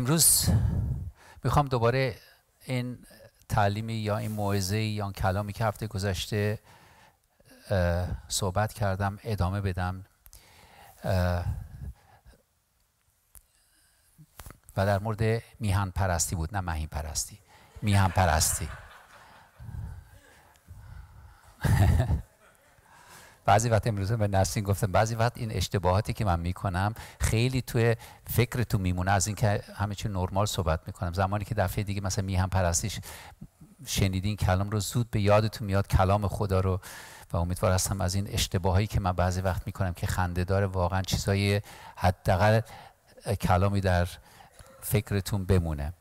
امروز میخوام دوباره این تعلیمی یا این موعظه یا این کلامی که هفته گذشته صحبت کردم ادامه بدم و در مورد میهن پرستی بود نه مهین پرستی میهن پرستی بعضی وقت امروز به نسلین گفتم بعضی وقت این اشتباهاتی که من میکنم خیلی توی فکر تو میمونه از اینکه همه چی نرمال صحبت میکنم زمانی که دفعه دیگه مثلا هم پرستیش شنیدین کلام رو زود به یادتون میاد کلام خدا رو و امیدوار هستم از این اشتباهایی که من بعضی وقت میکنم که خنده داره واقعا چیزای حداقل کلامی در فکرتون بمونه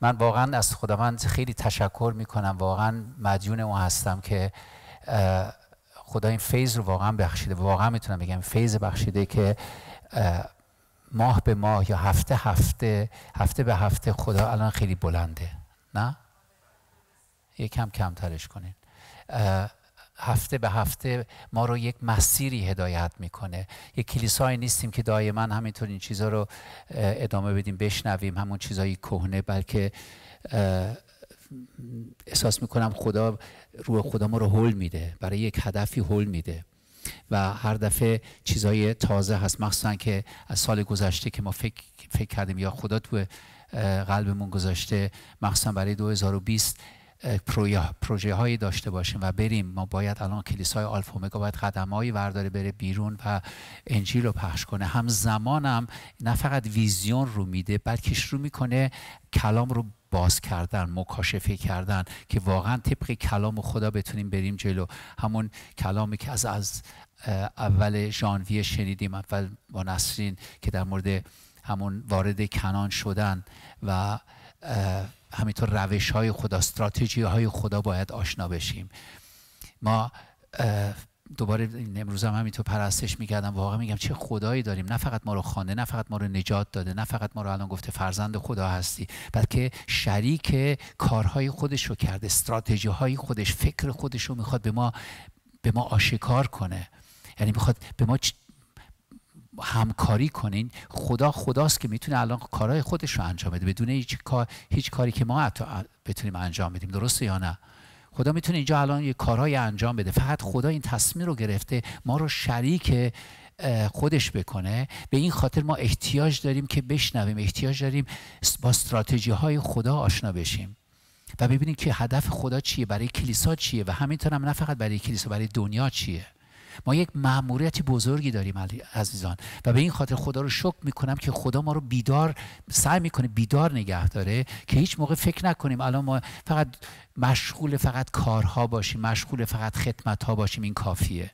من واقعا از خداوند خیلی تشکر میکنم واقعا مدیون او هستم که خدا این فیض رو واقعا بخشیده واقعا میتونم بگم فیض بخشیده که ماه به ماه یا هفته هفته هفته به هفته خدا الان خیلی بلنده نه یکم کمترش کنین هفته به هفته ما رو یک مسیری هدایت میکنه یک کلیسایی نیستیم که دائما همینطور این چیزها رو ادامه بدیم بشنویم همون چیزایی کهنه بلکه احساس میکنم خدا روح خدا ما رو هول میده برای یک هدفی هول میده و هر دفعه چیزای تازه هست مخصوصا که از سال گذشته که ما فکر, فکر کردیم یا خدا تو قلبمون گذاشته مخصوصا برای 2020 پروژه هایی داشته باشیم و بریم ما باید الان کلیسای اومگا باید هایی ورداره بره بیرون و انجیل رو پخش کنه همزمانم نه فقط ویزیون رو میده بلکه رو میکنه کلام رو باز کردن مکاشفه کردن که واقعا طبق کلام خدا بتونیم بریم جلو همون کلامی که از از اول ژانویه شنیدیم اول با نسرین که در مورد همون وارد کنان شدن و همینطور روش های خدا استراتژی های خدا باید آشنا بشیم ما دوباره امروز هم همینطور پرستش میکردم واقعا میگم چه خدایی داریم نه فقط ما رو خانه نه فقط ما رو نجات داده نه فقط ما رو الان گفته فرزند خدا هستی بلکه شریک کارهای خودش رو کرده استراتژی های خودش فکر خودش رو میخواد به ما به ما آشکار کنه یعنی میخواد به ما همکاری کنین خدا خداست که میتونه الان کارهای خودش رو انجام بده بدون هیچ, کار، هیچ کاری که ما حتی بتونیم انجام بدیم درسته یا نه خدا میتونه اینجا الان یه کارهای انجام بده فقط خدا این تصمیم رو گرفته ما رو شریک خودش بکنه به این خاطر ما احتیاج داریم که بشنویم احتیاج داریم با استراتژی های خدا آشنا بشیم و ببینیم که هدف خدا چیه برای کلیسا چیه و همینطور هم نه فقط برای کلیسا برای دنیا چیه ما یک مأموریت بزرگی داریم عزیزان و به این خاطر خدا رو شکر میکنم که خدا ما رو بیدار سعی میکنه بیدار نگه داره که هیچ موقع فکر نکنیم الان ما فقط مشغول فقط کارها باشیم مشغول فقط ها باشیم این کافیه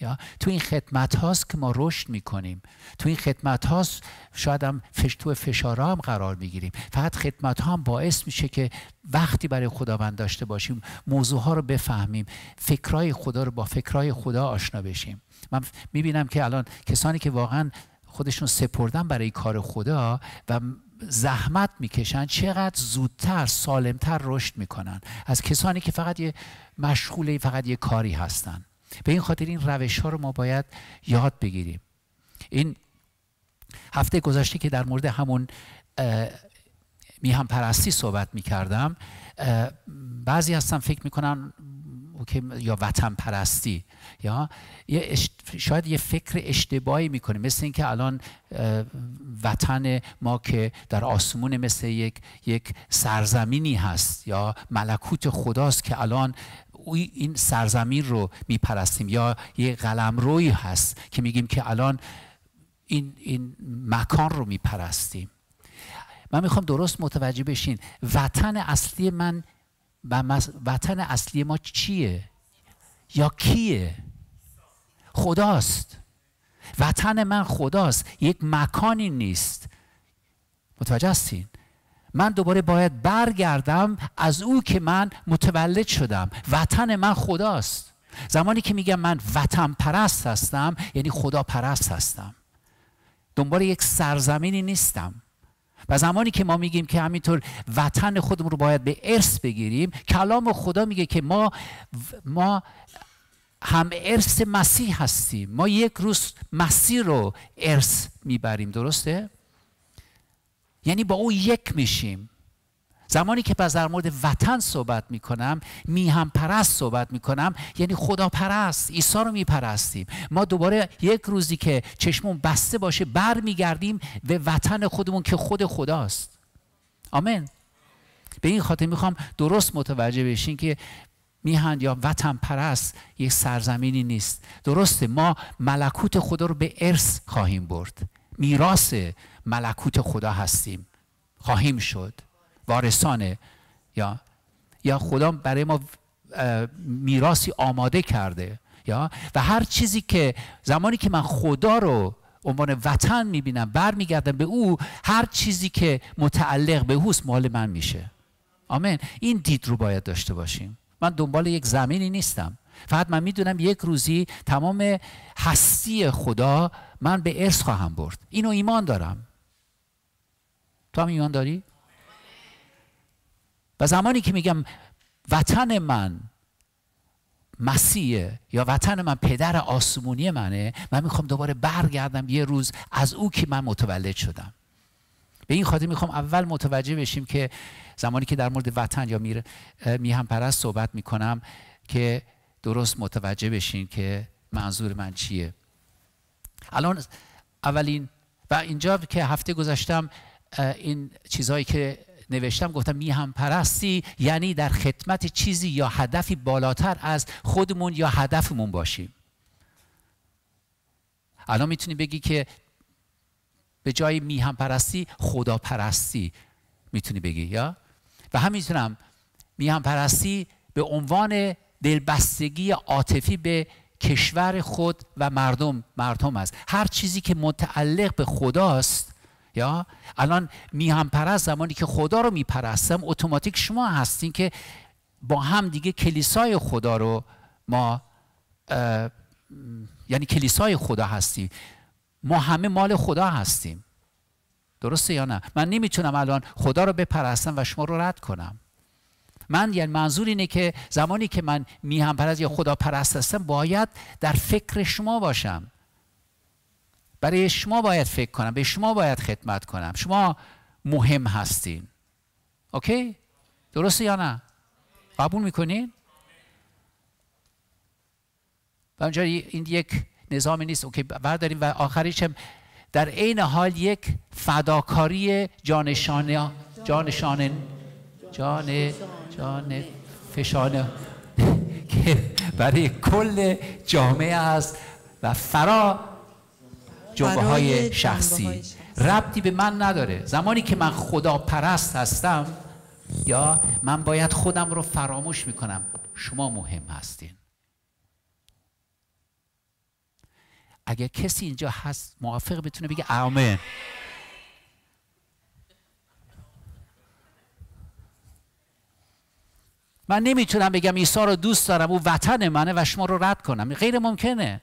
یا تو این خدمت هاست که ما رشد می کنیم تو این خدمت هاست شاید هم فش تو فشار هم قرار گیریم فقط خدمت ها هم باعث میشه که وقتی برای خداوند داشته باشیم موضوع ها رو بفهمیم فکرای خدا رو با فکرای خدا آشنا بشیم من می بینم که الان کسانی که واقعا خودشون سپردن برای کار خدا و زحمت میکشن چقدر زودتر سالمتر رشد میکنن از کسانی که فقط یه مشغوله فقط یه کاری هستن به این خاطر این روش ها رو ما باید یاد بگیریم این هفته گذشته که در مورد همون میهم پرستی صحبت میکردم. بعضی هستن فکر میکنن یا وطن پرستی یا شاید یه فکر اشتباهی میکنه مثل اینکه الان وطن ما که در آسمون مثل یک یک سرزمینی هست یا ملکوت خداست که الان این سرزمین رو میپرستیم یا یه روی هست که میگیم که الان این, این مکان رو میپرستیم من میخوام درست متوجه بشین وطن اصلی من و وطن اصلی ما چیه یا کیه خداست وطن من خداست یک مکانی نیست متوجه هستین من دوباره باید برگردم از او که من متولد شدم وطن من خداست زمانی که میگم من وطن پرست هستم یعنی خدا پرست هستم دنبال یک سرزمینی نیستم و زمانی که ما میگیم که همینطور وطن خودمون رو باید به ارث بگیریم کلام خدا میگه که ما ما هم ارث مسیح هستیم ما یک روز مسیح رو ارث میبریم درسته یعنی با او یک میشیم زمانی که پس در مورد وطن صحبت می کنم هم پرست صحبت می کنم یعنی خدا پرست عیسی رو پرستیم ما دوباره یک روزی که چشمون بسته باشه بر گردیم به وطن خودمون که خود خداست آمین به این خاطر میخوام درست متوجه بشین که میهن یا وطن پرست یک سرزمینی نیست درسته ما ملکوت خدا رو به ارث خواهیم برد میراث ملکوت خدا هستیم خواهیم شد وارثانه یا یا خدا برای ما میراسی آماده کرده یا و هر چیزی که زمانی که من خدا رو عنوان وطن میبینم برمیگردم به او هر چیزی که متعلق به اوست مال من میشه آمین این دید رو باید داشته باشیم من دنبال یک زمینی نیستم فقط من میدونم یک روزی تمام هستی خدا من به ارث خواهم برد اینو ایمان دارم تو هم ایمان داری؟ و زمانی که میگم وطن من مسیحه یا وطن من پدر آسمونی منه من میخوام دوباره برگردم یه روز از او که من متولد شدم به این خاطر میخوام اول متوجه بشیم که زمانی که در مورد وطن یا میر میهم پرست صحبت میکنم که درست متوجه بشین که منظور من چیه الان اولین و اینجا که هفته گذاشتم این چیزهایی که نوشتم گفتم میهم پرستی یعنی در خدمت چیزی یا هدفی بالاتر از خودمون یا هدفمون باشیم الان میتونی بگی که به جای میهم پرستی خدا پرستی میتونی بگی یا و هم میتونم میهم پرستی به عنوان دلبستگی عاطفی به کشور خود و مردم مردم است هر چیزی که متعلق به خداست یا الان میهم پرست زمانی که خدا رو میپرستم اتوماتیک شما هستین که با هم دیگه کلیسای خدا رو ما یعنی کلیسای خدا هستیم ما همه مال خدا هستیم درسته یا نه من نمیتونم الان خدا رو بپرستم و شما رو رد کنم من یعنی منظور اینه که زمانی که من میهم پرست یا خدا پرست هستم باید در فکر شما باشم برای شما باید فکر کنم به شما باید خدمت کنم شما مهم هستین اوکی درسته یا نه قبول میکنین و این یک نظامی نیست اوکی برداریم و آخرش هم در عین حال یک فداکاری جانشانه جانشانه جان جان فشانه که برای کل جامعه است و فرا جنبه های شخصی ربطی به من نداره زمانی که من خدا پرست هستم یا من باید خودم رو فراموش میکنم شما مهم هستین اگر کسی اینجا هست موافق بتونه بگه آمین من نمیتونم بگم عیسی رو دوست دارم او وطن منه و شما رو رد کنم غیر ممکنه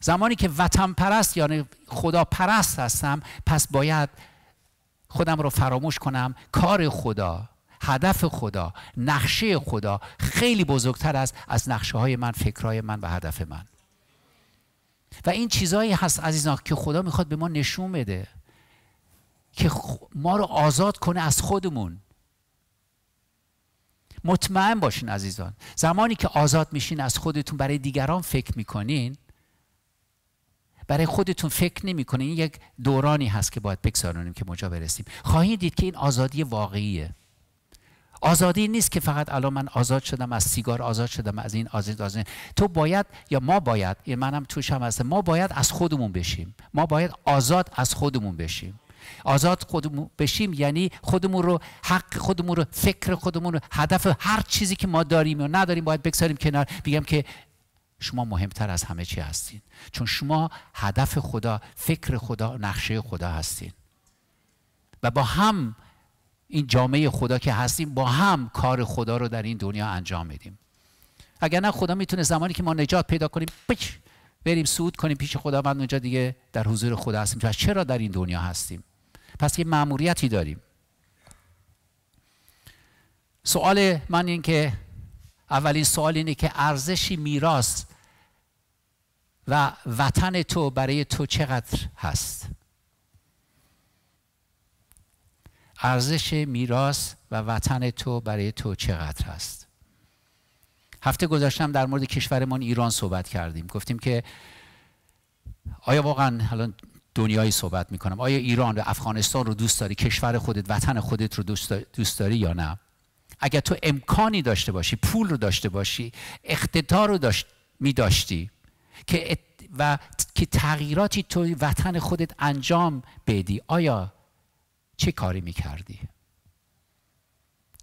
زمانی که وطن پرست یعنی خدا پرست هستم پس باید خودم رو فراموش کنم کار خدا هدف خدا نقشه خدا خیلی بزرگتر است از نقشه های من فکرهای من و هدف من و این چیزهایی هست عزیزان که خدا میخواد به ما نشون بده که ما رو آزاد کنه از خودمون مطمئن باشین عزیزان زمانی که آزاد میشین از خودتون برای دیگران فکر میکنین برای خودتون فکر نمیکنه این یک دورانی هست که باید بگذارونیم که مجا برسیم خواهید دید که این آزادی واقعیه آزادی نیست که فقط الان من آزاد شدم از سیگار آزاد شدم از این آزاد آزاد تو باید یا ما باید این منم توش هم هستم ما باید از خودمون بشیم ما باید آزاد از خودمون بشیم آزاد خودمون بشیم یعنی خودمون رو حق خودمون رو فکر خودمون رو هدف هر چیزی که ما داریم و نداریم باید بگذاریم کنار بگم که شما مهمتر از همه چی هستین چون شما هدف خدا فکر خدا نقشه خدا هستین و با هم این جامعه خدا که هستیم با هم کار خدا رو در این دنیا انجام میدیم اگر نه خدا میتونه زمانی که ما نجات پیدا کنیم بچ بریم سود کنیم پیش خدا من اونجا دیگه در حضور خدا هستیم پس چرا در این دنیا هستیم پس یه مأموریتی داریم سوال من این که اولین سوال اینه که ارزشی میراث و وطن تو برای تو چقدر هست ارزش میراث و وطن تو برای تو چقدر هست هفته گذاشتم در مورد کشورمان ایران صحبت کردیم گفتیم که آیا واقعا الان دنیایی صحبت میکنم آیا ایران و افغانستان رو دوست داری کشور خودت وطن خودت رو دوست داری یا نه اگر تو امکانی داشته باشی پول رو داشته باشی اقتدار رو داشت می داشتی که و که تغییراتی تو وطن خودت انجام بدی آیا چه کاری می کردی؟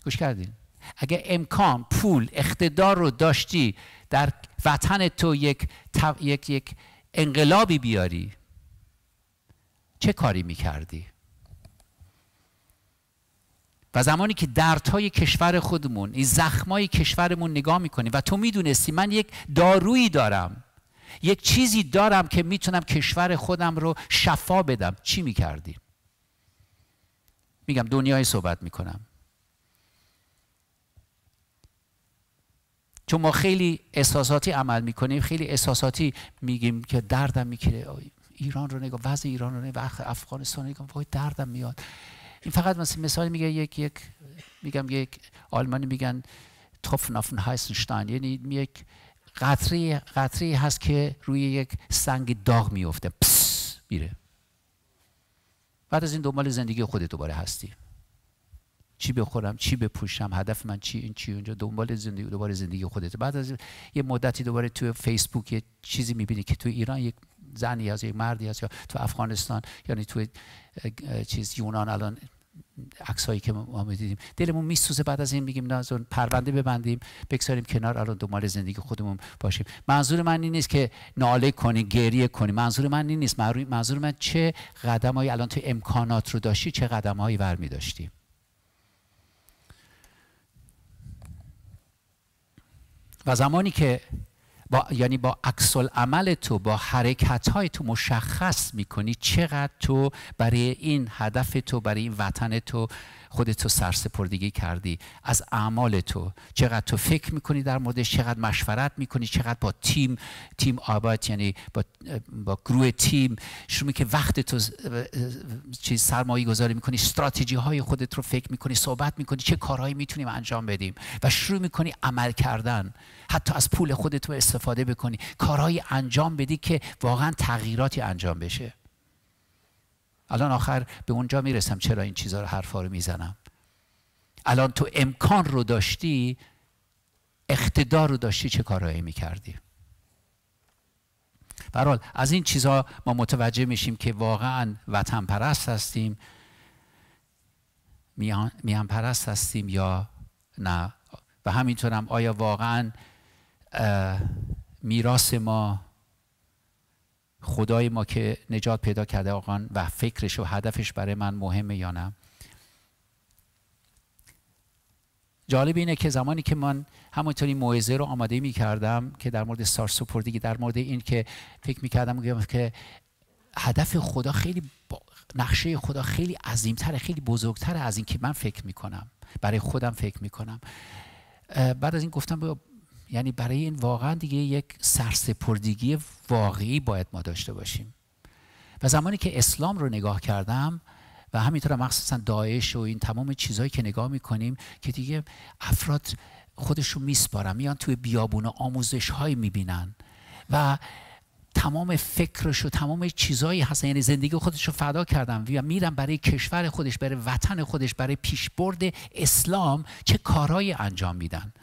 گوش کردین؟ اگر امکان پول اقتدار رو داشتی در وطن تو یک, یک, یک انقلابی بیاری چه کاری می کردی؟ و زمانی که دردهای کشور خودمون این زخمای کشورمون نگاه میکنیم و تو میدونستی من یک دارویی دارم یک چیزی دارم که میتونم کشور خودم رو شفا بدم چی میکردی؟ میگم دنیای صحبت میکنم چون ما خیلی احساساتی عمل میکنیم خیلی احساساتی میگیم که دردم میکره ایران رو نگاه وضع ایران رو نگاه افغانستان رو نگاه وای دردم میاد این فقط مثل مثال میگه یک یک میگم یک آلمانی میگن توفن آفن هایسنشتاین یعنی یک قطری قطری هست که روی یک سنگ داغ میفته پس میره بعد از این دنبال زندگی خودت دوباره هستی چی بخورم چی بپوشم هدف من چی این چی اونجا دنبال زندگی دوباره زندگی خودت بعد از یه مدتی دوباره تو فیسبوک یه چیزی میبینی که تو ایران یک زنی هست یک مردی هست یا تو افغانستان یعنی تو چیز یونان الان هایی که ما میدیدیم دلمون میسوزه بعد از این میگیم نه اون پرونده ببندیم بکساریم کنار الان دنبال زندگی خودمون باشیم منظور من این نیست که ناله کنی گریه کنی منظور من این نیست منظور من چه هایی الان تو امکانات رو داشتی چه قدمهایی برمی داشتیم و زمانی که با یعنی با عکس عمل تو با حرکت های تو مشخص میکنی چقدر تو برای این هدف تو برای این وطن تو تو سرسپردگی کردی از اعمال تو چقدر تو فکر میکنی در موردش چقدر مشورت میکنی چقدر با تیم تیم آباد یعنی با, با گروه تیم شروع که وقت تو چیز سرمایه گذاری میکنی استراتژی های خودت رو فکر میکنی صحبت میکنی چه کارهایی میتونیم انجام بدیم و شروع میکنی عمل کردن حتی از پول خودت رو استفاده بکنی کارهایی انجام بدی که واقعا تغییراتی انجام بشه الان آخر به اونجا میرسم چرا این چیزها رو حرفا رو میزنم الان تو امکان رو داشتی اقتدار رو داشتی چه کارهایی میکردی برحال از این چیزها ما متوجه میشیم که واقعا وطن پرست هستیم میان, پرست هستیم یا نه و همینطورم آیا واقعا میراث ما خدای ما که نجات پیدا کرده آقا و فکرش و هدفش برای من مهمه یا نه جالب اینه که زمانی که من همونطوری موعظه رو آماده می کردم که در مورد سار در مورد این که فکر می کردم که هدف خدا خیلی نقشه خدا خیلی عظیمتره خیلی بزرگتره از این که من فکر می کنم برای خودم فکر می کنم بعد از این گفتم یعنی برای این واقعا دیگه یک سرسپردگی واقعی باید ما داشته باشیم و زمانی که اسلام رو نگاه کردم و همینطور مخصوصا داعش و این تمام چیزهایی که نگاه میکنیم که دیگه افراد خودشون میسپارن میان توی بیابون آموزش هایی میبینن و تمام فکرش و تمام چیزهایی هستن یعنی زندگی خودش رو فدا کردم. و میرن برای کشور خودش برای وطن خودش برای پیشبرد اسلام چه کارهایی انجام میدن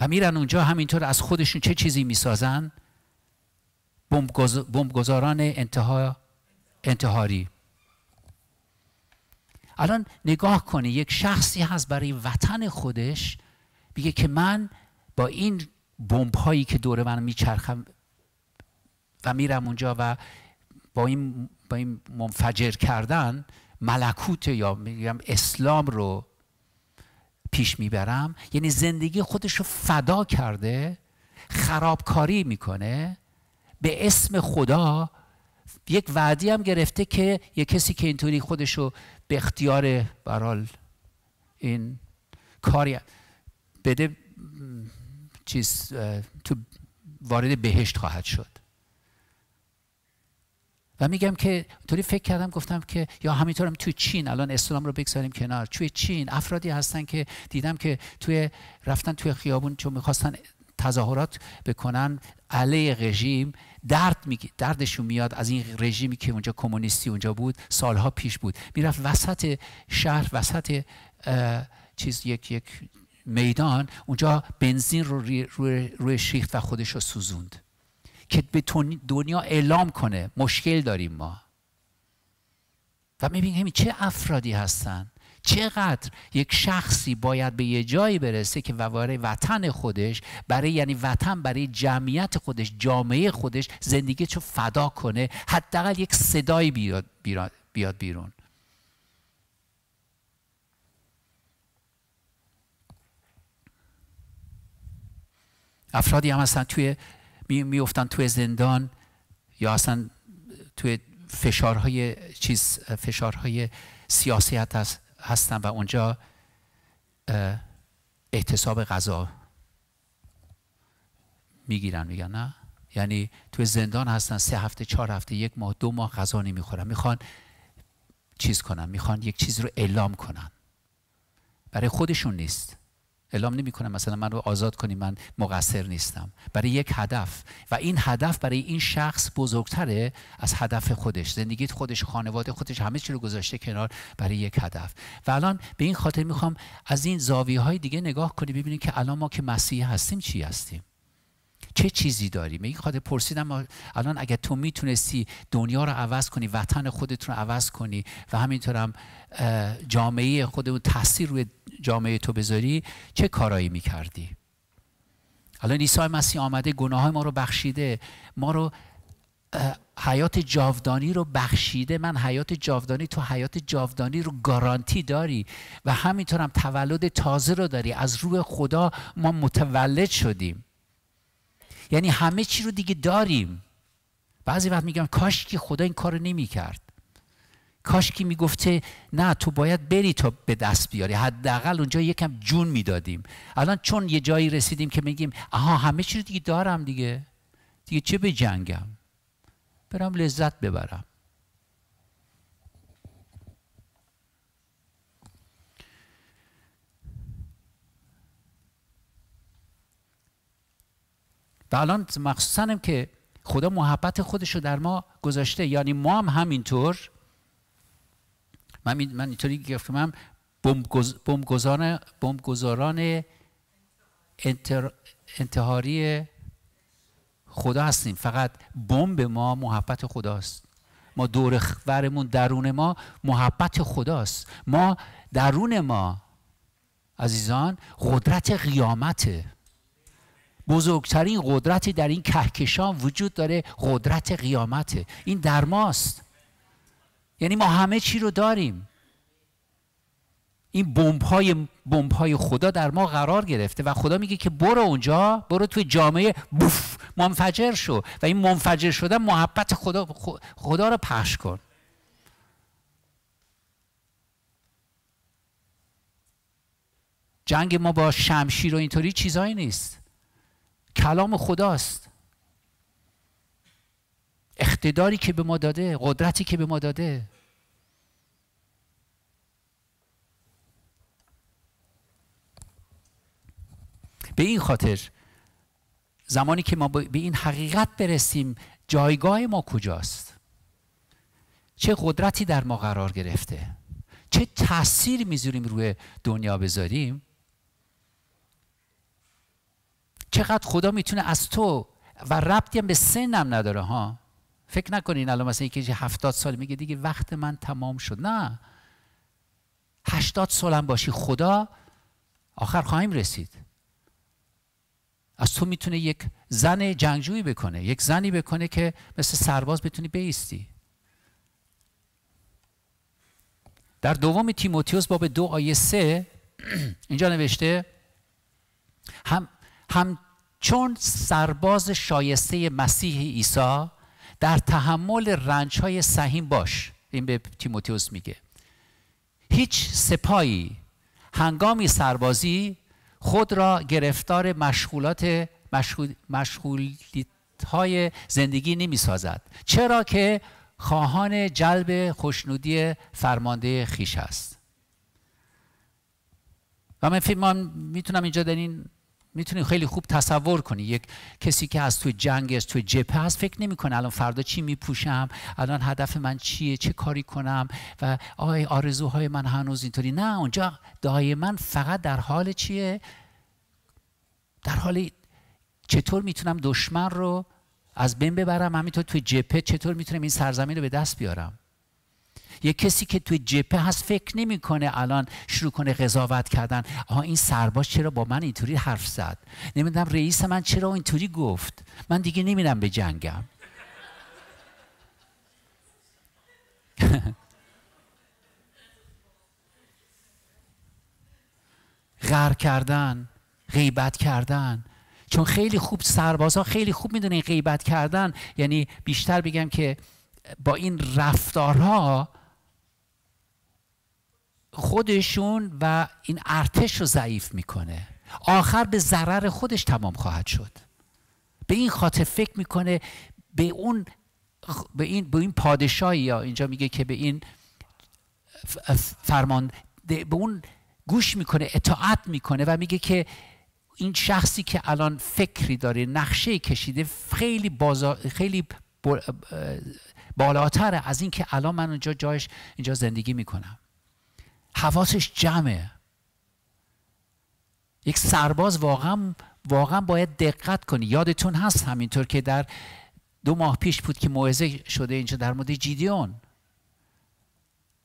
و میرن اونجا همینطور از خودشون چه چیزی میسازن بمبگذاران انتها انتحاری الان نگاه کنی یک شخصی هست برای وطن خودش میگه که من با این بمب هایی که دور من میچرخم و میرم اونجا و با این, با این منفجر کردن ملکوت یا میگم اسلام رو پیش میبرم یعنی زندگی خودش رو فدا کرده خرابکاری میکنه به اسم خدا یک وعدی هم گرفته که یک کسی که اینطوری خودش رو به اختیار برال این کاری بده چیز تو وارد بهشت خواهد شد و میگم که طوری فکر کردم گفتم که یا همینطورم توی چین الان اسلام رو بگذاریم کنار توی چین افرادی هستن که دیدم که توی رفتن توی خیابون چون میخواستن تظاهرات بکنن علیه رژیم درد دردشون میاد از این رژیمی که اونجا کمونیستی اونجا بود سالها پیش بود میرفت وسط شهر وسط چیز یک یک میدان اونجا بنزین رو روی, روی, شیخت و خودش رو سوزوند که به دنیا اعلام کنه مشکل داریم ما و میبینیم چه افرادی هستن چقدر یک شخصی باید به یه جایی برسه که وواره وطن خودش برای یعنی وطن برای جمعیت خودش جامعه خودش زندگی رو فدا کنه حداقل یک صدایی بیاد, بیاد, بیاد بیرون افرادی هم هستن توی میفتن توی زندان یا اصلا توی فشارهای چیز فشارهای سیاسی هستن و اونجا احتساب غذا میگیرن میگن نه یعنی توی زندان هستن سه هفته چهار هفته یک ماه دو ماه غذا نمیخورن میخوان چیز کنن میخوان یک چیز رو اعلام کنن برای خودشون نیست اعلام نمی کنم مثلا من رو آزاد کنی من مقصر نیستم برای یک هدف و این هدف برای این شخص بزرگتره از هدف خودش زندگیت خودش خانواده خودش همه چی رو گذاشته کنار برای یک هدف و الان به این خاطر میخوام از این زاویه های دیگه نگاه کنی ببینیم که الان ما که مسیح هستیم چی هستیم چه چیزی داری به این خاطر پرسیدم الان اگر تو میتونستی دنیا رو عوض کنی وطن خودت رو عوض کنی و هم جامعه خودمون تاثیر روی جامعه تو بذاری چه کارایی میکردی الان عیسی مسیح آمده گناه ما رو بخشیده ما رو حیات جاودانی رو بخشیده من حیات جاودانی تو حیات جاودانی رو گارانتی داری و همینطورم تولد تازه رو داری از روح خدا ما متولد شدیم یعنی همه چی رو دیگه داریم بعضی وقت میگم کاش که خدا این کار نمیکرد کاش که میگفته نه تو باید بری تا به دست بیاری حداقل اونجا یکم جون میدادیم الان چون یه جایی رسیدیم که میگیم آها همه چی رو دیگه دارم دیگه دیگه چه به جنگم برم لذت ببرم و الان مخصوصا که خدا محبت خودش رو در ما گذاشته یعنی ما هم همینطور من, من اینطوری گفتم بمبگذاران انتر، انتحاری خدا هستیم فقط بمب ما محبت خداست ما دور ورمون درون ما محبت خداست ما درون ما عزیزان قدرت قیامته بزرگترین قدرتی در این کهکشان وجود داره قدرت قیامته این در ماست یعنی ما همه چی رو داریم این بمب های, های خدا در ما قرار گرفته و خدا میگه که برو اونجا برو توی جامعه بوف منفجر شو و این منفجر شدن محبت خدا خدا رو پخش کن جنگ ما با شمشیر و اینطوری چیزایی نیست کلام خداست اقتداری که به ما داده قدرتی که به ما داده به این خاطر زمانی که ما به این حقیقت برسیم جایگاه ما کجاست چه قدرتی در ما قرار گرفته چه تاثیر میذاریم روی دنیا بذاریم چقدر خدا میتونه از تو و ربطی هم به سنم نداره ها فکر نکنین الان مثلا یکی هفتاد سال میگه دیگه وقت من تمام شد نه هشتاد سالم باشی خدا آخر خواهیم رسید از تو میتونه یک زن جنگجویی بکنه یک زنی بکنه که مثل سرباز بتونی بیستی در دوم تیموتیوس باب دو آیه سه اینجا نوشته هم همچون سرباز شایسته مسیح عیسی در تحمل رنج های سهیم باش این به تیموتیوس میگه هیچ سپایی هنگامی سربازی خود را گرفتار مشغولات مشغول، های زندگی نمی سازد چرا که خواهان جلب خوشنودی فرمانده خیش است و من فیلم میتونم اینجا در این میتونی خیلی خوب تصور کنی یک کسی که از توی جنگ است توی جپه هست فکر نمیکنه الان فردا چی میپوشم الان هدف من چیه چه کاری کنم و آی آرزوهای من هنوز اینطوری نه اونجا دائما فقط در حال چیه در حال چطور میتونم دشمن رو از بین ببرم همینطور توی جپه چطور میتونم این سرزمین رو به دست بیارم یه کسی که توی جبهه هست فکر نمیکنه الان شروع کنه قضاوت کردن آها این سرباز چرا با من اینطوری حرف زد نمیدونم رئیس من چرا اینطوری گفت من دیگه نمیرم به جنگم غر کردن غیبت کردن چون خیلی خوب سربازها خیلی خوب میدونه غیبت کردن یعنی بیشتر بگم که با این رفتارها خودشون و این ارتش رو ضعیف میکنه آخر به ضرر خودش تمام خواهد شد به این خاطر فکر میکنه به اون به این به این پادشاهی یا اینجا میگه که به این فرمان به اون گوش میکنه اطاعت میکنه و میگه که این شخصی که الان فکری داره نقشه کشیده خیلی بازا خیلی بالاتر از اینکه الان من اونجا جایش اینجا زندگی میکنم حواسش جمعه یک سرباز واقعا واقعا باید دقت کنی یادتون هست همینطور که در دو ماه پیش بود که موعظه شده اینجا در مورد جیدیون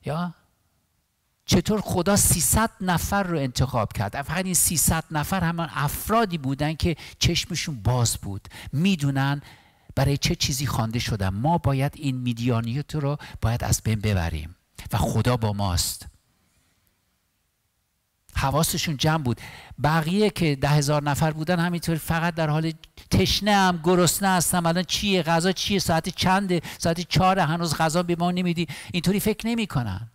یا چطور خدا 300 نفر رو انتخاب کرد فقط این 300 نفر همان افرادی بودن که چشمشون باز بود میدونن برای چه چیزی خوانده شدن ما باید این میدیانیت رو باید از بین ببریم و خدا با ماست حواسشون جمع بود بقیه که ده هزار نفر بودن همینطور فقط در حال تشنه هم گرسنه هستم الان چیه غذا چیه ساعت چنده ساعت چهار هنوز غذا به ما نمیدی اینطوری فکر نمیکنن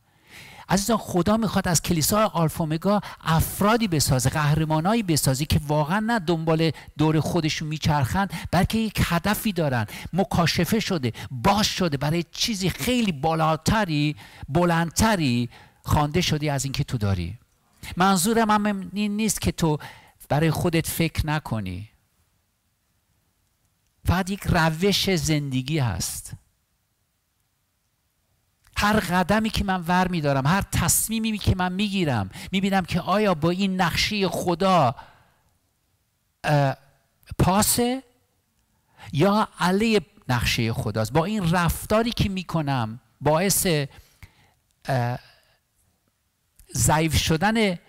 عزیزان خدا میخواد از کلیسا آلفومگا افرادی بسازه قهرمانایی بسازی که واقعا نه دنبال دور خودشون میچرخند بلکه یک هدفی دارن مکاشفه شده باش شده برای چیزی خیلی بالاتری بلندتری خوانده شدی از اینکه تو داری منظورم هم این نیست که تو برای خودت فکر نکنی فقط یک روش زندگی هست هر قدمی که من ور میدارم هر تصمیمی که من می میبینم که آیا با این نقشه خدا پاسه یا علیه نقشه خداست با این رفتاری که میکنم باعث ضعیف شدن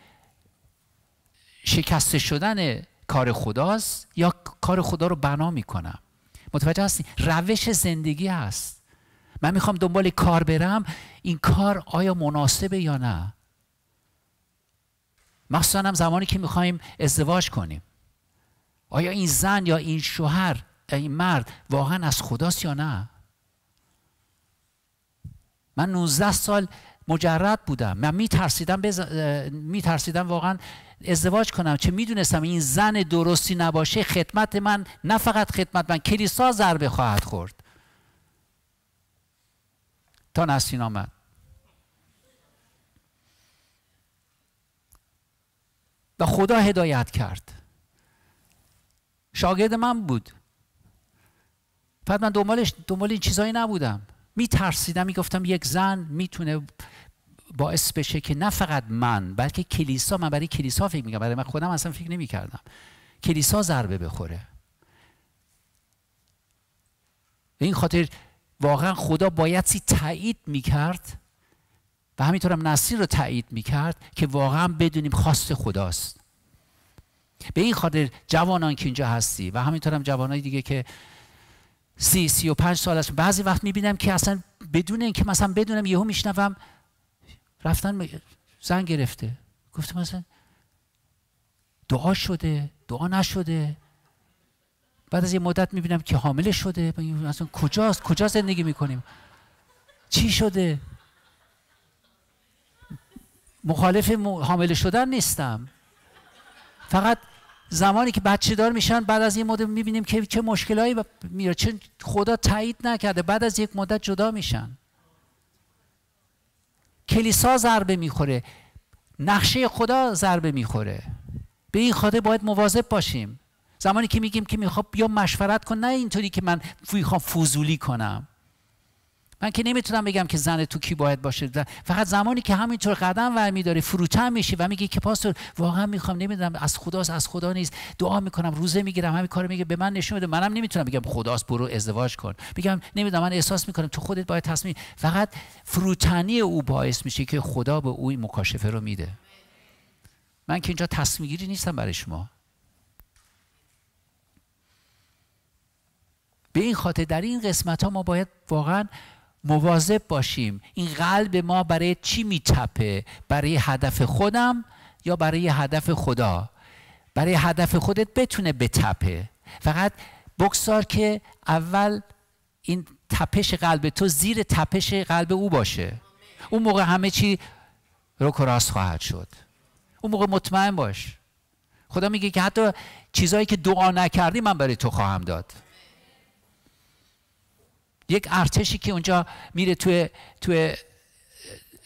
شکسته شدن کار خداست یا کار خدا رو بنا میکنم متوجه هستی روش زندگی هست من میخوام دنبال کار برم این کار آیا مناسبه یا نه مخصوصا هم زمانی که میخوایم ازدواج کنیم آیا این زن یا این شوهر این مرد واقعا از خداست یا نه من 19 سال مجرد بودم من میترسیدم بز... میترسیدم واقعا ازدواج کنم چه میدونستم این زن درستی نباشه خدمت من نه فقط خدمت من کلیسا ضربه خواهد خورد تا نسین آمد و خدا هدایت کرد شاگرد من بود فقط من دنبالش دنبال این چیزایی نبودم میترسیدم میگفتم یک زن میتونه باعث بشه که نه فقط من بلکه کلیسا من برای کلیسا فکر میکنم برای من خودم اصلا فکر نمیکردم کلیسا ضربه بخوره به این خاطر واقعا خدا باید سی تایید میکرد و همینطورم نصیر رو تایید میکرد که واقعا بدونیم خواست خداست به این خاطر جوانان که اینجا هستی و همینطورم جوانای دیگه که سی سی و پنج سال است بعضی وقت میبینم که اصلا بدون اینکه مثلا بدونم یهو میشنوم رفتن زن گرفته گفتم مثلا دعا شده دعا نشده بعد از یه مدت میبینم که حامل شده مثلا کجاست کجا زندگی میکنیم چی شده مخالف حامل شدن نیستم فقط زمانی که بچه دار میشن بعد از یه مدت میبینیم که چه مشکلهایی میره چه خدا تایید نکرده بعد از یک مدت جدا میشن کلیسا ضربه میخوره نقشه خدا ضربه میخوره به این خاطر باید مواظب باشیم زمانی که میگیم که میخوام بیا مشورت کن نه اینطوری که من میخوام فضولی کنم من که نمیتونم بگم که زن تو کی باید باشه فقط زمانی که همینطور قدم ور داره فروتن میشه و میگه که پاسور واقعا میخوام نمیدونم از خداست از خدا نیست دعا میکنم روزه میگیرم همین کارو میگه به من نشون بده منم نمیتونم بگم خداست برو ازدواج کن میگم نمیدونم من احساس میکنم تو خودت باید تصمیم فقط فروتنی او باعث میشه که خدا به او این مکاشفه رو میده من که اینجا تصمیم گیری نیستم برای شما به این خاطر در این قسمت ها ما باید واقعا مواظب باشیم این قلب ما برای چی میتپه برای هدف خودم یا برای هدف خدا برای هدف خودت بتونه بتپه فقط بگذار که اول این تپش قلب تو زیر تپش قلب او باشه اون موقع همه چی رو راست خواهد شد اون موقع مطمئن باش خدا میگه که حتی چیزایی که دعا نکردی من برای تو خواهم داد یک ارتشی که اونجا میره توی توی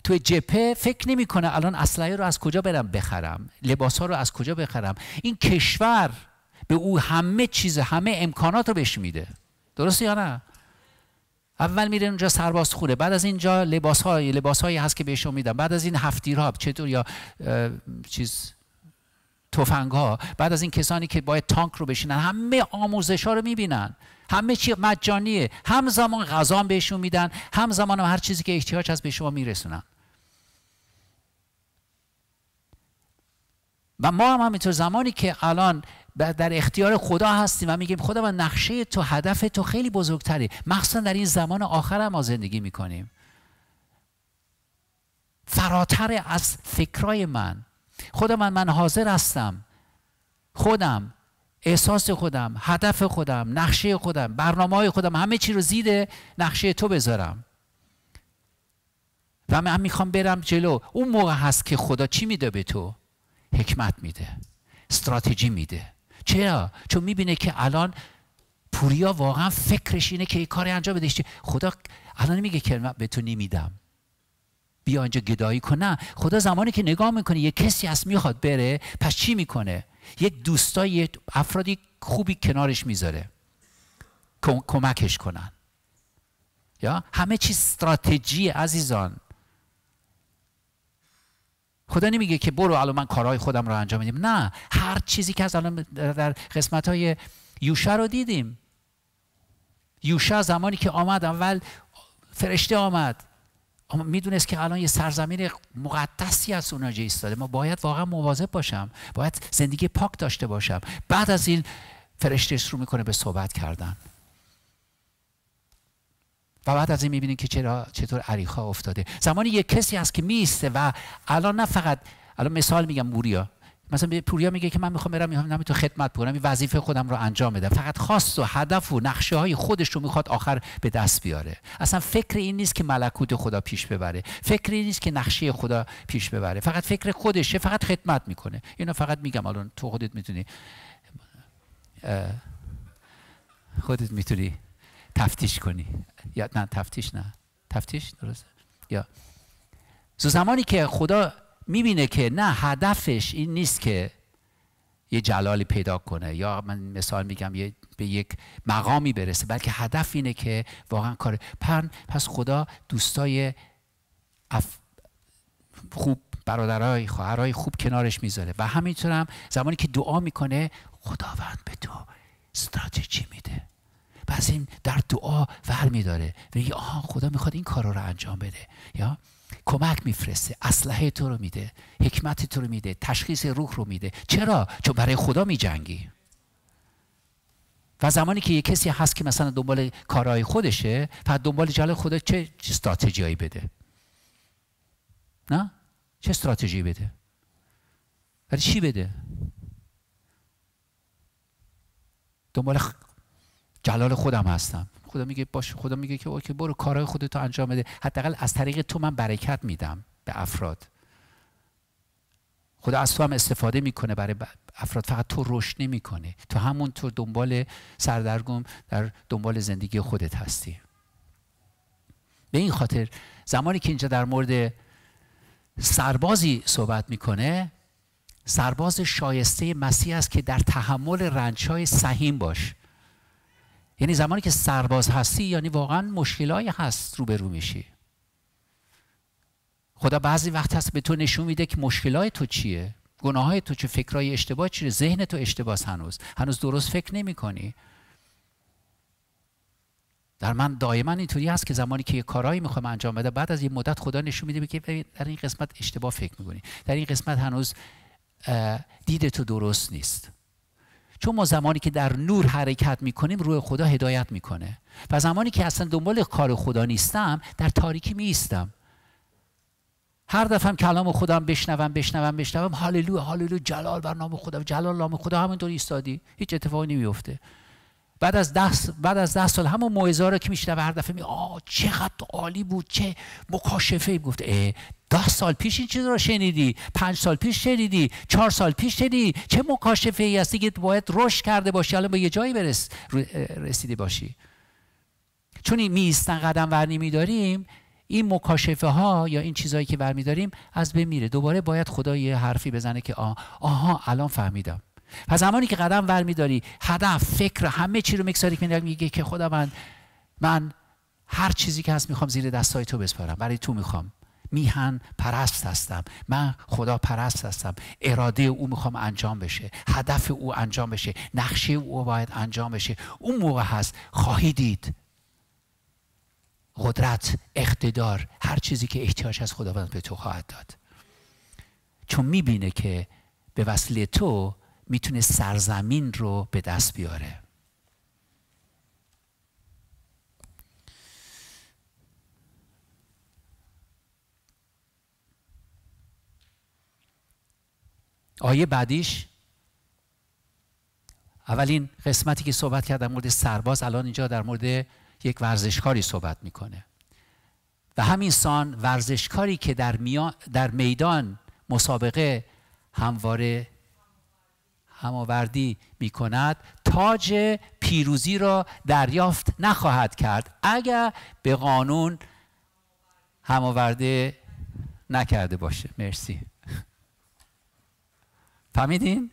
توی جپه فکر نمیکنه الان اسلحه رو از کجا برم بخرم لباس ها رو از کجا بخرم این کشور به او همه چیز همه امکانات رو بهش میده درسته یا نه اول میره اونجا سرباز خوره بعد از اینجا لباس های لباس هایی هست که بهش میدم بعد از این هفتیرها چطور یا چیز تفنگ ها بعد از این کسانی که باید تانک رو بشینن همه آموزش ها رو میبینن همه چی مجانیه همزمان غذا بهشون میدن همزمان هم هر چیزی که احتیاج هست به شما میرسونن و ما هم همینطور زمانی که الان در اختیار خدا هستیم و میگیم خدا و نقشه تو هدف تو خیلی بزرگتری مخصوصا در این زمان آخر ما زندگی میکنیم فراتر از فکرای من خدا من من حاضر هستم خودم احساس خودم هدف خودم نقشه خودم برنامه های خودم همه چی رو زیده نقشه تو بذارم و من میخوام برم جلو اون موقع هست که خدا چی میده به تو حکمت میده استراتژی میده چرا چون میبینه که الان پوریا واقعا فکرش اینه که یه کاری انجام بده خدا الان میگه کلمه به تو نمیدم بیا اینجا گدایی کن نه خدا زمانی که نگاه میکنه یه کسی هست میخواد بره پس چی میکنه یک دوستایی افرادی خوبی کنارش میذاره کمکش کنن یا همه چیز استراتژی عزیزان خدا نمیگه که برو الان من کارهای خودم رو انجام میدیم نه هر چیزی که از الان در قسمت های یوشه رو دیدیم یوشا زمانی که آمد اول فرشته آمد اما میدونست که الان یه سرزمین مقدسی از اونجا ایستاده ما باید واقعا مواظب باشم باید زندگی پاک داشته باشم بعد از این فرشته شروع میکنه به صحبت کردن و بعد از این میبینیم که چرا چطور عریخا افتاده زمانی یه کسی هست که میسته و الان نه فقط الان مثال میگم موریا مثلا پوریا میگه که من میخوام برم نمی تو خدمت بکنم وظیفه خودم رو انجام بدم فقط خواست و هدف و نقشه های خودش رو میخواد آخر به دست بیاره اصلا فکر این نیست که ملکوت خدا پیش ببره فکر این نیست که نقشه خدا پیش ببره فقط فکر خودشه فقط خدمت میکنه اینو فقط میگم الان تو خودت میتونی خودت میتونی تفتیش کنی یا نه تفتیش نه تفتیش درست یا زمانی که خدا میبینه که نه هدفش این نیست که یه جلالی پیدا کنه یا من مثال میگم یه به یک مقامی برسه بلکه هدف اینه که واقعا کار پن پس خدا دوستای خوب برادرای خواهرای خوب کنارش میذاره و هم زمانی که دعا میکنه خداوند به تو استراتژی میده پس این در دعا ور میداره و میگه خدا میخواد این کار رو انجام بده یا کمک میفرسته اسلحه تو رو میده حکمت تو رو میده تشخیص روح رو میده چرا چون برای خدا میجنگی و زمانی که یه کسی هست که مثلا دنبال کارهای خودشه فقط دنبال جلال خدا چه استراتژیایی بده نه چه استراتژی بده برای چی بده دنبال جلال خودم هستم خدا میگه باش خدا میگه که اوکی برو کارهای رو انجام بده حداقل از طریق تو من برکت میدم به افراد خدا از تو هم استفاده میکنه برای افراد فقط تو رشد نمیکنه تو همونطور دنبال سردرگم در دنبال زندگی خودت هستی به این خاطر زمانی که اینجا در مورد سربازی صحبت میکنه سرباز شایسته مسیح است که در تحمل رنج های سهیم باش یعنی زمانی که سرباز هستی یعنی واقعا مشکلای هست روبرو میشی خدا بعضی وقت هست به تو نشون میده که مشکلای تو چیه گناهای تو چه فکرای اشتباه چیه ذهن تو اشتباه هنوز هنوز درست فکر نمی کنی در من دائما اینطوری هست که زمانی که یه کارایی میخوام انجام بده بعد از یه مدت خدا نشون میده که در این قسمت اشتباه فکر میکنی در این قسمت هنوز دید تو درست نیست چون ما زمانی که در نور حرکت میکنیم روح خدا هدایت میکنه و زمانی که اصلا دنبال کار خدا نیستم در تاریکی میستم هر دفعه کلام خودم بشنوم بشنوم بشنوم هاللویا هاللویا جلال بر نام خدا جلال نام خدا همینطور ایستادی هیچ اتفاقی نمیفته بعد از ده بعد از ده سال همون موعظه رو که میشنوه هر دفعه می آه چقدر عالی بود چه مکاشفه ای گفت ده سال پیش این چیز رو شنیدی پنج سال پیش شنیدی چهار سال پیش شنیدی چه مکاشفه ای هستی که باید رشد کرده باشی الان به یه جایی برس رسیده باشی چون این میستن قدم ورنی داریم این مکاشفه ها یا این چیزهایی که برمیداریم از بمیره دوباره باید خدا یه حرفی بزنه که آه آها الان فهمیدم و زمانی که قدم ور میداری هدف فکر همه چی رو میگذاری که میگه که خدا من من هر چیزی که هست میخوام زیر دستای تو بسپارم برای تو میخوام میهن پرست هستم من خدا پرست هستم اراده او میخوام انجام بشه هدف او انجام بشه نقشه او باید انجام بشه اون موقع هست خواهی دید قدرت اقتدار هر چیزی که احتیاج از خداوند به تو خواهد داد چون میبینه که به وسیله تو میتونه سرزمین رو به دست بیاره آیه بعدیش اولین قسمتی که صحبت کرد در مورد سرباز الان اینجا در مورد یک ورزشکاری صحبت میکنه و همین سان ورزشکاری که در, در میدان مسابقه همواره هماوردی می کند تاج پیروزی را دریافت نخواهد کرد اگر به قانون هماورده نکرده باشه مرسی فهمیدین؟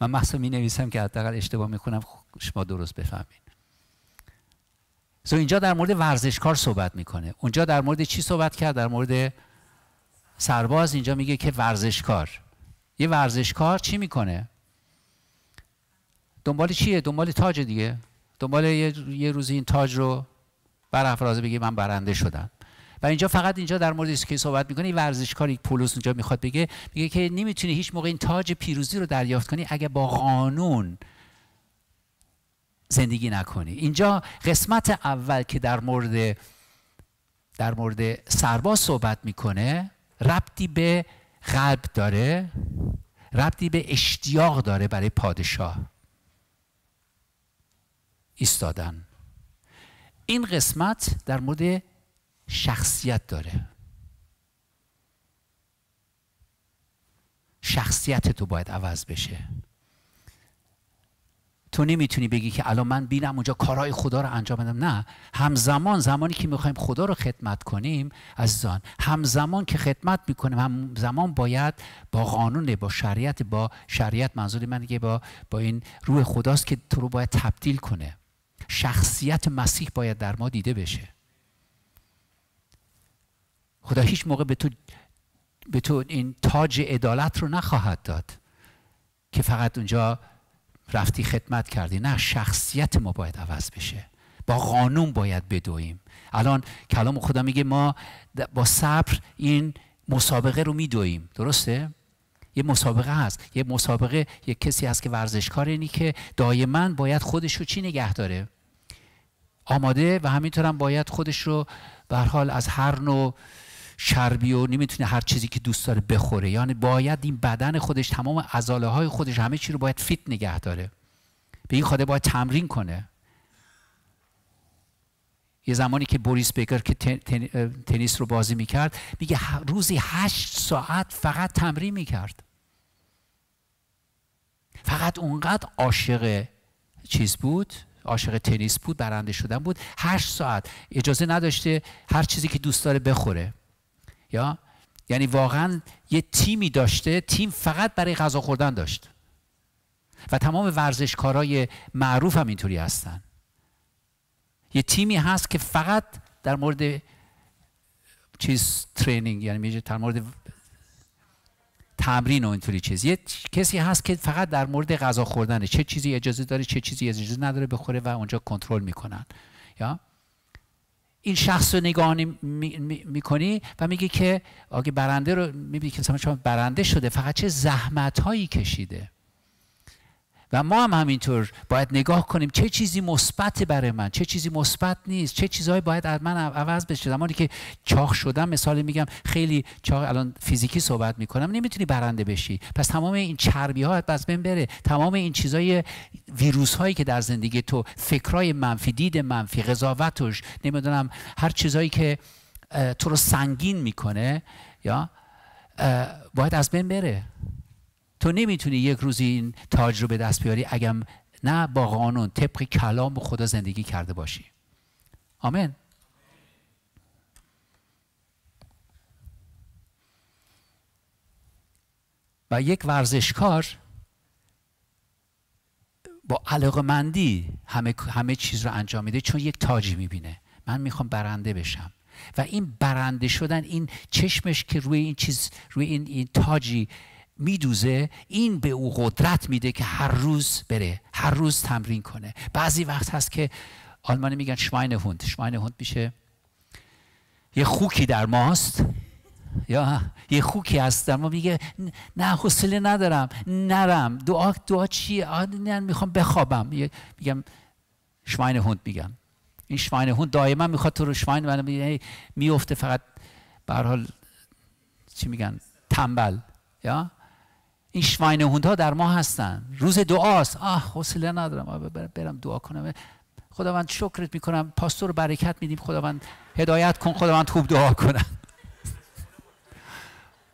من محصول می نویسم که حداقل اشتباه می کنم شما درست بفهمید. سو اینجا در مورد ورزشکار صحبت میکنه اونجا در مورد چی صحبت کرد در مورد سرباز اینجا میگه که ورزشکار یه ورزشکار چی میکنه دنبال چیه دنبال تاج دیگه دنبال یه روزی این تاج رو افرازه بگی من برنده شدم و اینجا فقط اینجا در مورد که صحبت میکنه این ورزشکار پولس اونجا میخواد بگه میگه که نمیتونی هیچ موقع این تاج پیروزی رو دریافت کنی اگه با قانون زندگی نکنی اینجا قسمت اول که در مورد در مورد سرباز صحبت میکنه ربطی به قلب داره ربطی به اشتیاق داره برای پادشاه ایستادن این قسمت در مورد شخصیت داره شخصیت تو باید عوض بشه تو نمیتونی بگی که الان من بینم اونجا کارهای خدا رو انجام بدم نه همزمان زمانی که میخوایم خدا رو خدمت کنیم عزیزان همزمان که خدمت میکنیم همزمان باید با قانون با شریعت با شریعت منظور من با, با این روح خداست که تو رو باید تبدیل کنه شخصیت مسیح باید در ما دیده بشه خدا هیچ موقع به تو, به تو این تاج عدالت رو نخواهد داد که فقط اونجا رفتی خدمت کردی نه شخصیت ما باید عوض بشه با قانون باید بدویم الان کلام خدا میگه ما با صبر این مسابقه رو میدویم درسته یه مسابقه هست یه مسابقه یه کسی هست که ورزشکار اینی که دائما باید خودش رو چی نگه داره آماده و همینطور هم باید خودش رو به حال از هر نوع شربی و نمیتونه هر چیزی که دوست داره بخوره یعنی باید این بدن خودش تمام ازاله های خودش همه چی رو باید فیت نگه داره به این خاطر باید تمرین کنه یه زمانی که بوریس بیکر که تنیس رو بازی میکرد میگه روزی هشت ساعت فقط تمرین میکرد فقط اونقدر عاشق چیز بود عاشق تنیس بود برنده شدن بود هشت ساعت اجازه نداشته هر چیزی که دوست داره بخوره یا یعنی واقعا یه تیمی داشته تیم فقط برای غذا خوردن داشت و تمام ورزشکارای معروف هم اینطوری هستن یه تیمی هست که فقط در مورد چیز ترینینگ یعنی میشه در مورد تمرین و اینطوری چیز یه کسی هست که فقط در مورد غذا خوردن چه چیزی اجازه داره چه چیزی اجازه نداره بخوره و اونجا کنترل میکنن یا این شخص رو نگاه میکنی و میگی که آگه برنده رو میبینی که شما برنده شده فقط چه زحمت هایی کشیده و ما هم همینطور باید نگاه کنیم چه چیزی مثبت برای من چه چیزی مثبت نیست چه چیزهایی باید از من عوض بشه زمانی که چاخ شدم مثال میگم خیلی چاخ، الان فیزیکی صحبت میکنم نمیتونی برنده بشی پس تمام این چربی ها از بین بره تمام این چیزای ویروس هایی که در زندگی تو فکرای منفی دید منفی قضاوتش نمیدونم هر چیزهایی که تو رو سنگین میکنه یا باید از بین بره تو نمیتونی یک روزی این تاج رو به دست بیاری اگر نه با قانون طبق کلام خدا زندگی کرده باشی آمین و یک ورزشکار با علاقه مندی همه, همه چیز رو انجام میده چون یک تاجی میبینه من میخوام برنده بشم و این برنده شدن این چشمش که روی این چیز روی این, این تاجی میدوزه این به او قدرت میده که هر روز بره هر روز تمرین کنه بعضی وقت هست که آلمانی میگن شواین هوند، شماین هوند میشه یه خوکی در ماست یا یه خوکی هست در ما میگه نه حوصله ندارم نرم دعا دعا چیه نه میخوام بخوابم میگم شواین هوند میگم این شواین هوند دائما میخواد تو رو شواین میفته فقط به حال چی میگن تنبل یا این هوندها در ما هستن روز دعاست آه حوصله ندارم برم دعا کنم خداوند شکرت میکنم پاستور برکت میدیم خداوند هدایت کن خداوند خوب دعا کنم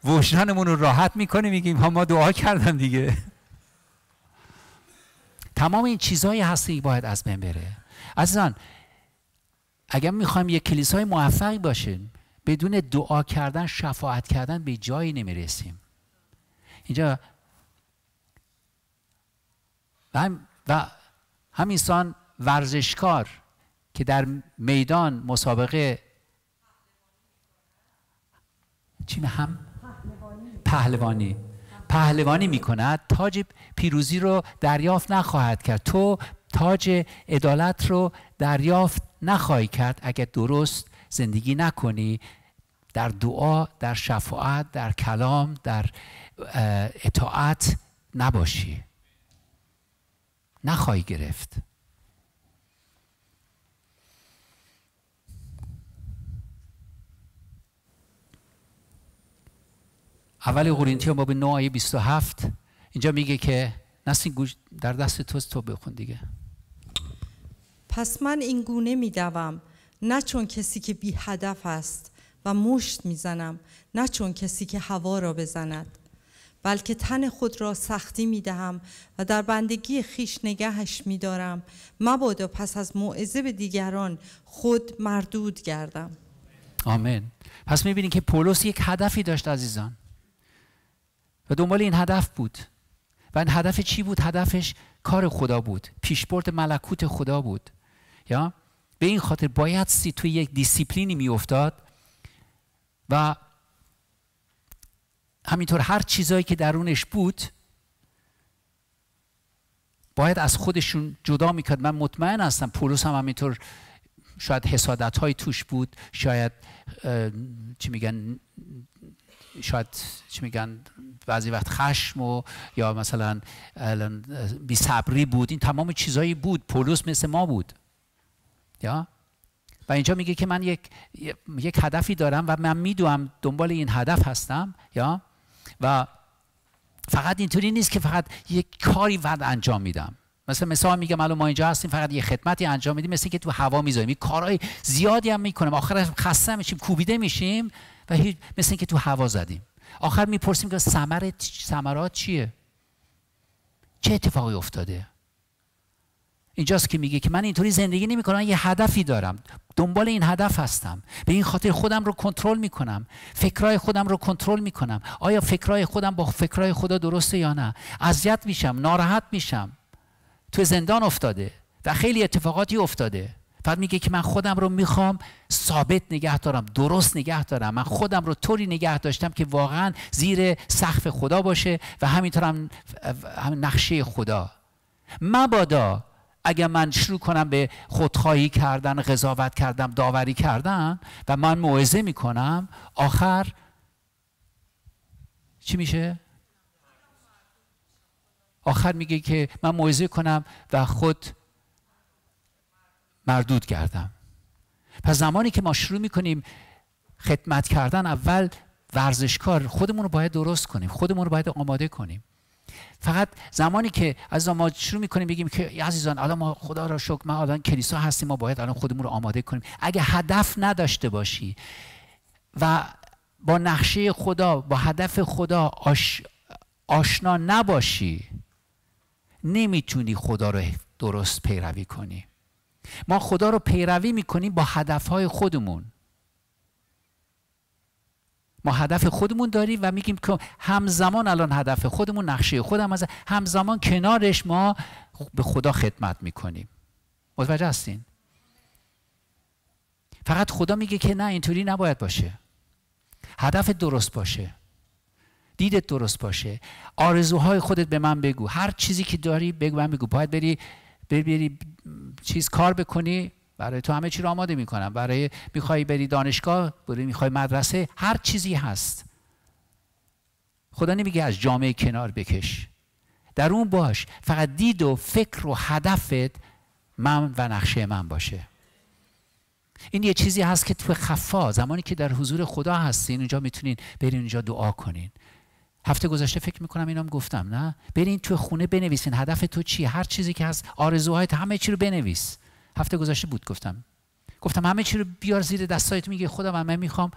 وجدانمون رو راحت میکنه میگیم ها ما دعا کردم دیگه تمام این چیزهایی هستی باید از بین بره عزیزان اگر میخوایم یک کلیسای موفقی باشیم بدون دعا کردن شفاعت کردن به جایی نمیرسیم اینجا و, هم و همینسان ورزشکار که در میدان مسابقه چی هم پهلوانی پهلوانی می کند تاج پیروزی رو دریافت نخواهد کرد تو تاج عدالت رو دریافت نخواهی کرد اگر درست زندگی نکنی در دعا در شفاعت در کلام در اطاعت نباشی نخواهی گرفت اول قرینتیان باب 9 آیه 27 اینجا میگه که نسین گوش در دست توست تو بخون دیگه پس من این گونه میدوم نه چون کسی که بی هدف است و مشت میزنم نه چون کسی که هوا را بزند بلکه تن خود را سختی می دهم و در بندگی خیش نگهش می دارم مبادا پس از موعظه به دیگران خود مردود گردم آمین پس می بینید که پولس یک هدفی داشت عزیزان و دنبال این هدف بود و این هدف چی بود؟ هدفش کار خدا بود پیشبرد ملکوت خدا بود یا به این خاطر باید توی یک دیسیپلینی می و همینطور هر چیزایی که درونش بود باید از خودشون جدا میکرد من مطمئن هستم پولس هم همینطور شاید حسادت توش بود شاید چی میگن شاید چی میگن بعضی وقت خشم و یا مثلا صبری بود این تمام چیزایی بود پولس مثل ما بود یا و اینجا میگه که من یک یک هدفی دارم و من میدونم دنبال این هدف هستم یا و فقط اینطوری نیست که فقط یک کاری بعد انجام میدم مثلا مثال میگم الان ما اینجا هستیم فقط یه خدمتی انجام میدیم مثل که تو هوا میذاریم این کارهای زیادی هم میکنیم آخر خسته میشیم کوبیده میشیم و هیچ مثل که تو هوا زدیم آخر میپرسیم که ثمرات چیه چه اتفاقی افتاده اینجاست که میگه که من اینطوری زندگی نمی کنم یه هدفی دارم دنبال این هدف هستم به این خاطر خودم رو کنترل میکنم فکرای خودم رو کنترل میکنم آیا فکرای خودم با فکرای خدا درسته یا نه اذیت میشم ناراحت میشم تو زندان افتاده و خیلی اتفاقاتی افتاده بعد میگه که من خودم رو میخوام ثابت نگه دارم درست نگه دارم من خودم رو طوری نگه داشتم که واقعا زیر سقف خدا باشه و همینطور هم نقشه خدا مبادا اگر من شروع کنم به خودخواهی کردن قضاوت کردم داوری کردن و من موعظه میکنم آخر چی میشه آخر میگه که من موعظه کنم و خود مردود کردم پس زمانی که ما شروع میکنیم خدمت کردن اول ورزشکار خودمون رو باید درست کنیم خودمون رو باید آماده کنیم فقط زمانی که از ما شروع میکنیم بگیم که عزیزان الان ما خدا را شکر ما الان کلیسا هستیم ما باید الان خودمون رو آماده کنیم اگه هدف نداشته باشی و با نقشه خدا با هدف خدا آشنا نباشی نمیتونی خدا رو درست پیروی کنی ما خدا رو پیروی میکنیم با هدفهای خودمون ما هدف خودمون داریم و میگیم که همزمان الان هدف خودمون نقشه خودم از همزمان کنارش ما به خدا خدمت میکنیم متوجه هستین فقط خدا میگه که نه اینطوری نباید باشه هدف درست باشه دیدت درست باشه آرزوهای خودت به من بگو هر چیزی که داری بگو من بگو باید بری بری, بری چیز کار بکنی برای تو همه چی رو آماده میکنم برای میخوای بری دانشگاه بری میخوای مدرسه هر چیزی هست خدا نمیگه از جامعه کنار بکش در اون باش فقط دید و فکر و هدفت من و نقشه من باشه این یه چیزی هست که تو خفا زمانی که در حضور خدا هستین اونجا میتونین برین اونجا دعا کنین هفته گذشته فکر میکنم اینام گفتم نه برین تو خونه بنویسین هدف تو چی هر چیزی که هست آرزوهایت همه چی رو بنویس هفته گذشته بود گفتم گفتم همه چی رو بیار زیر تو میگه خدا من, میخوام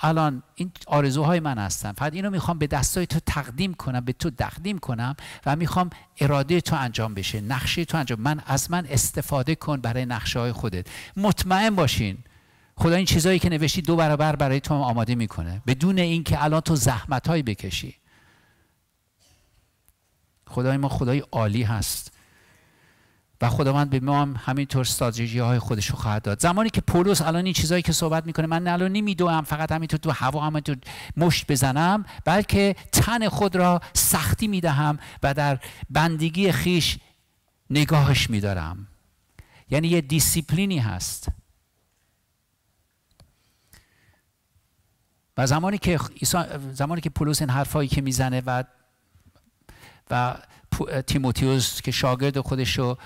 الان این آرزوهای من هستم فقط اینو میخوام به دستای تو تقدیم کنم به تو تقدیم کنم و میخوام اراده تو انجام بشه نقشه تو انجام من از من استفاده کن برای نقشه های خودت مطمئن باشین خدا این چیزایی که نوشتی دو برابر برای تو آماده میکنه بدون اینکه الان تو زحمت بکشی خدای ما خدای عالی هست و خداوند به ما هم همینطور استراتژی های خودش رو خواهد داد زمانی که پولس الان این چیزایی که صحبت میکنه من الان نمیدوم فقط همینطور تو هوا همینطور مشت بزنم بلکه تن خود را سختی میدهم و در بندگی خیش نگاهش میدارم یعنی یه دیسیپلینی هست و زمانی که زمانی که پولس این حرفایی که میزنه و و تیموتیوس که شاگرد خودش رو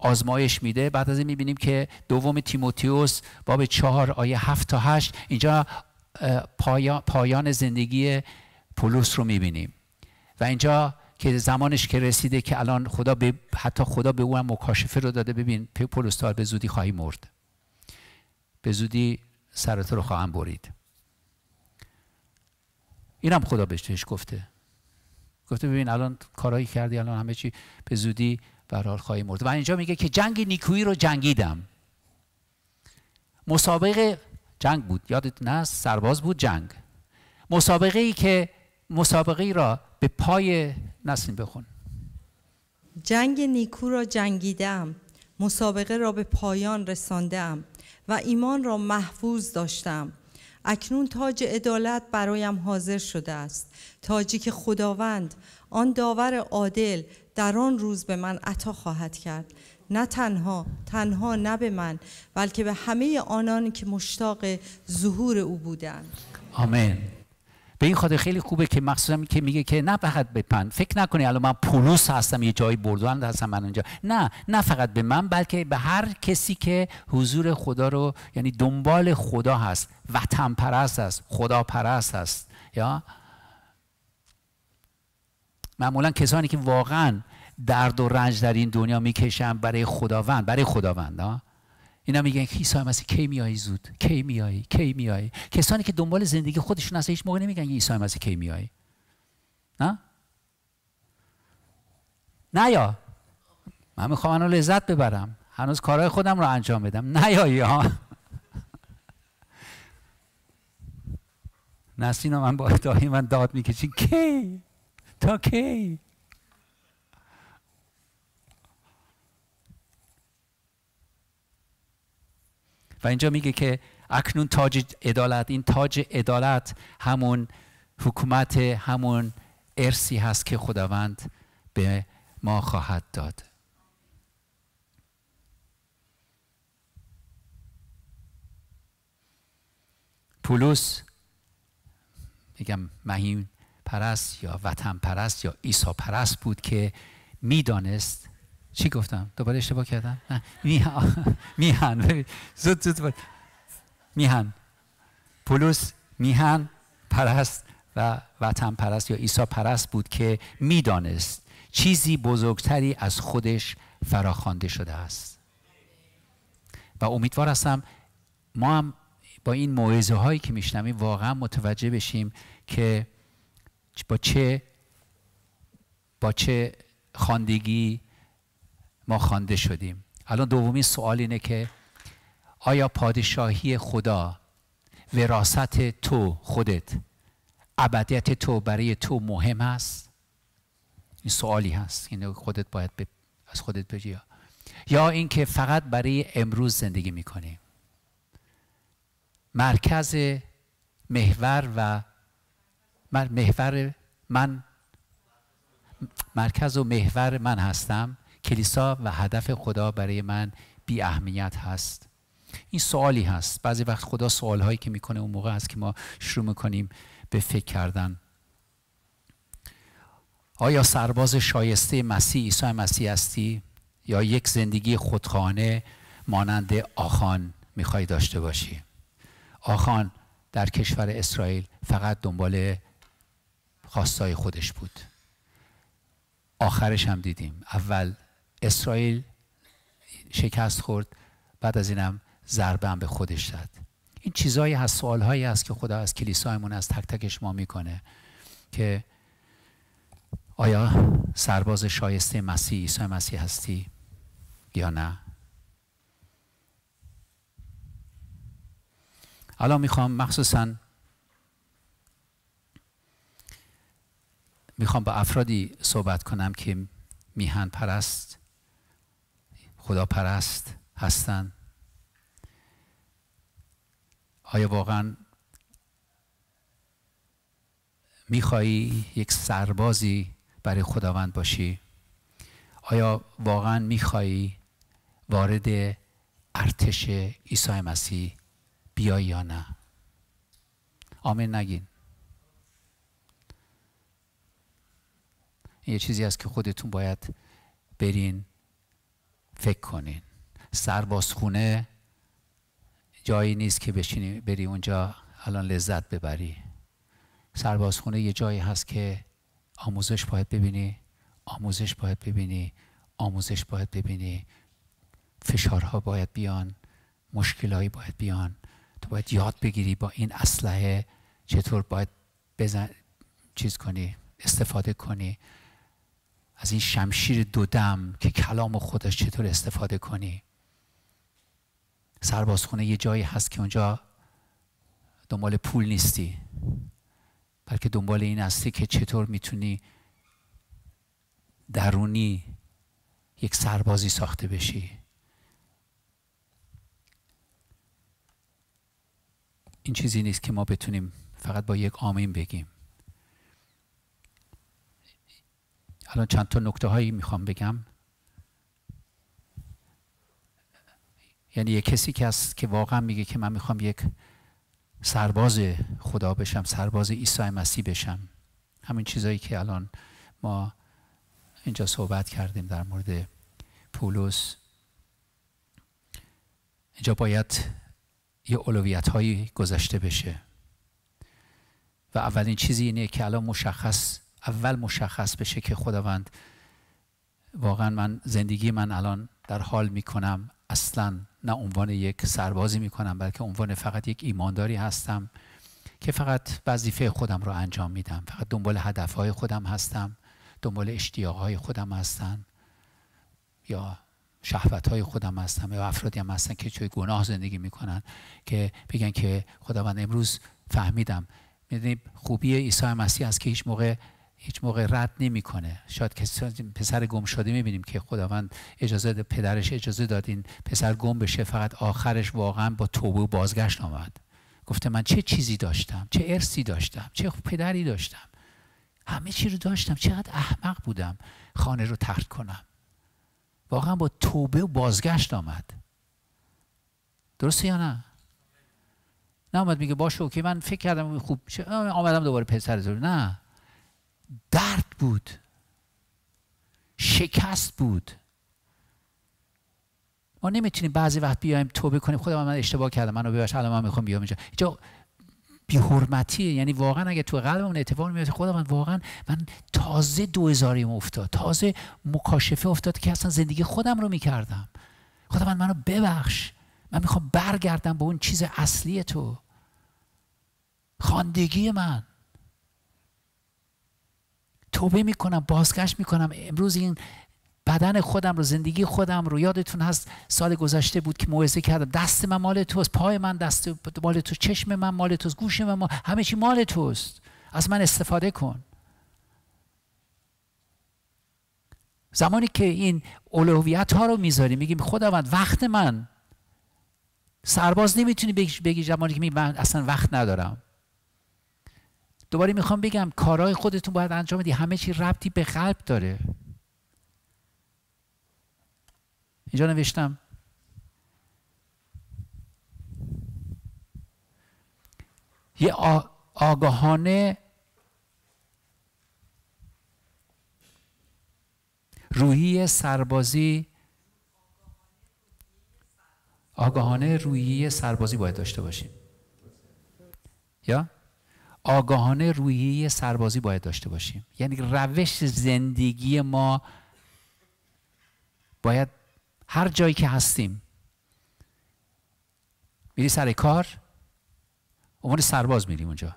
آزمایش میده بعد از این میبینیم که دوم تیموتیوس باب چهار آیه هفت تا هشت اینجا پایان زندگی پولس رو میبینیم و اینجا که زمانش که رسیده که الان خدا به حتی خدا به او هم مکاشفه رو داده ببین پولس تار به زودی خواهی مرد به زودی سرت رو خواهم برید اینم خدا بهش گفته گفته ببین الان کارایی کردی الان همه چی به زودی برحال خواهی مرد و اینجا میگه که جنگ نیکویی رو جنگیدم مسابقه جنگ بود یادت نه سرباز بود جنگ مسابقه ای که مسابقه ای را به پای نسلیم بخون جنگ نیکو را جنگیدم مسابقه را به پایان رساندم و ایمان را محفوظ داشتم اکنون تاج عدالت برایم حاضر شده است تاجی که خداوند آن داور عادل در آن روز به من عطا خواهد کرد نه تنها تنها نه به من بلکه به همه آنان که مشتاق ظهور او بودند آمین به این خاطر خیلی خوبه که مخصوصا که میگه که نه فقط به من فکر نکنی الان من پولوس هستم یه جایی بردوان هستم من اونجا نه نه فقط به من بلکه به هر کسی که حضور خدا رو یعنی دنبال خدا هست وطن پرست هست، خدا پرست هست، یا معمولا کسانی که واقعا درد و رنج در این دنیا میکشن برای خداوند برای خداوند ها اینا میگن که عیسی مسیح کی میای زود کی میای کی میای کسانی که دنبال زندگی خودشون هستن هیچ موقع نمیگن عیسی مسیح کی میای نه نه یا من میخوام منو لذت ببرم هنوز کارهای خودم رو انجام بدم نه یا یا نسرین من با من داد میکشین کی کی و اینجا میگه که اکنون تاج عدالت این تاج عدالت همون حکومت همون ارسی هست که خداوند به ما خواهد داد پولس میگم مهیم پرست یا وطن پرست یا ایسا پرست بود که میدانست چی گفتم؟ دوباره اشتباه کردم؟ میهن میهن زود زود میهن پولس میهن پرست و وطن پرست یا ایسا پرست بود که میدانست چیزی بزرگتری از خودش فراخوانده شده است و امیدوار هستم ما هم با این موعظه هایی که میشنویم واقعا متوجه بشیم که با چه با چه خواندگی ما خوانده شدیم الان دومین سوال اینه که آیا پادشاهی خدا وراست تو خودت ابدیت تو برای تو مهم است این سوالی هست اینو خودت باید از خودت بگی یا اینکه فقط برای امروز زندگی میکنیم مرکز محور و من محور من مرکز و محور من هستم کلیسا و هدف خدا برای من بی اهمیت هست این سوالی هست بعضی وقت خدا سوال هایی که میکنه اون موقع هست که ما شروع میکنیم به فکر کردن آیا سرباز شایسته مسیح عیسی مسیح هستی یا یک زندگی خودخانه مانند آخان میخوای داشته باشی آخان در کشور اسرائیل فقط دنبال خواستای خودش بود آخرش هم دیدیم اول اسرائیل شکست خورد بعد از اینم ضربه هم به خودش داد این چیزایی هست سوالهایی هست که خدا از کلیسایمون از تک تکش ما میکنه که آیا سرباز شایسته مسیح عیسی مسیح هستی یا نه الان میخوام مخصوصا میخوام با افرادی صحبت کنم که میهن پرست خدا پرست هستن آیا واقعا میخوایی یک سربازی برای خداوند باشی آیا واقعا میخوایی وارد ارتش عیسی مسیح بیایی یا نه آمین نگین یه چیزی است که خودتون باید برین فکر کنین سربازخونه جایی نیست که بشینی بری اونجا الان لذت ببری سربازخونه یه جایی هست که آموزش باید ببینی آموزش باید ببینی آموزش باید ببینی فشارها باید بیان مشکلهایی باید بیان تو باید یاد بگیری با این اسلحه چطور باید بزن چیز کنی استفاده کنی از این شمشیر دودم که کلام خودش چطور استفاده کنی سربازخونه یه جایی هست که اونجا دنبال پول نیستی بلکه دنبال این هستی که چطور میتونی درونی یک سربازی ساخته بشی این چیزی نیست که ما بتونیم فقط با یک آمین بگیم الان چند تا نکته هایی میخوام بگم یعنی یه کسی که هست که واقعا میگه که من میخوام یک سرباز خدا بشم سرباز عیسی مسیح بشم همین چیزایی که الان ما اینجا صحبت کردیم در مورد پولس اینجا باید یه اولویت هایی گذشته بشه و اولین چیزی اینه که الان مشخص اول مشخص بشه که خداوند واقعا من زندگی من الان در حال میکنم اصلا نه عنوان یک سربازی میکنم بلکه عنوان فقط یک ایمانداری هستم که فقط وظیفه خودم رو انجام میدم فقط دنبال هدفهای خودم هستم دنبال اشتیاقهای خودم هستم یا شهوت های خودم هستم یا افرادی هم هستن که توی گناه زندگی میکنن که بگن که خداوند امروز فهمیدم میدونی خوبی عیسی مسیح است که هیچ موقع هیچ موقع رد نمیکنه شاید کسی پسر گم شده میبینیم که خداوند اجازه پدرش اجازه داد این پسر گم بشه فقط آخرش واقعا با توبه و بازگشت آمد گفته من چه چیزی داشتم چه ارسی داشتم چه پدری داشتم همه چی رو داشتم چقدر احمق بودم خانه رو ترک کنم واقعا با توبه و بازگشت آمد درسته یا نه نه آمد میگه باشه اوکی من فکر کردم خوب آمدم دوباره پسر زور نه درد بود شکست بود ما نمیتونیم بعضی وقت بیایم توبه کنیم خدا من اشتباه کردم منو ببخش الان من میخوام بیام اینجا اینجا بی حرمتی، یعنی واقعا اگه تو قلبمون اتفاق میفته خدا من واقعا من تازه دوزاریم افتاد تازه مکاشفه افتاد که اصلا زندگی خودم رو میکردم خدا من منو ببخش من میخوام برگردم به اون چیز اصلی تو خاندگی من توبه میکنم بازگشت میکنم امروز این بدن خودم رو زندگی خودم رو یادتون هست سال گذشته بود که موعظه کردم دست من مال توست پای من دست مال تو چشم من مال توست گوش من مال... همه چی مال توست از من استفاده کن زمانی که این اولویت ها رو میذاری میگیم خداوند وقت من سرباز نمیتونی بگی زمانی که من اصلا وقت ندارم دوباره میخوام بگم کارهای خودتون باید انجام بدی همه چی ربطی به قلب داره اینجا نوشتم یه آگاهانه روحی سربازی آگاهانه روحی سربازی باید داشته باشیم یا آگاهانه رویه سربازی باید داشته باشیم یعنی روش زندگی ما باید هر جایی که هستیم میری سر کار عنوان سرباز میریم اونجا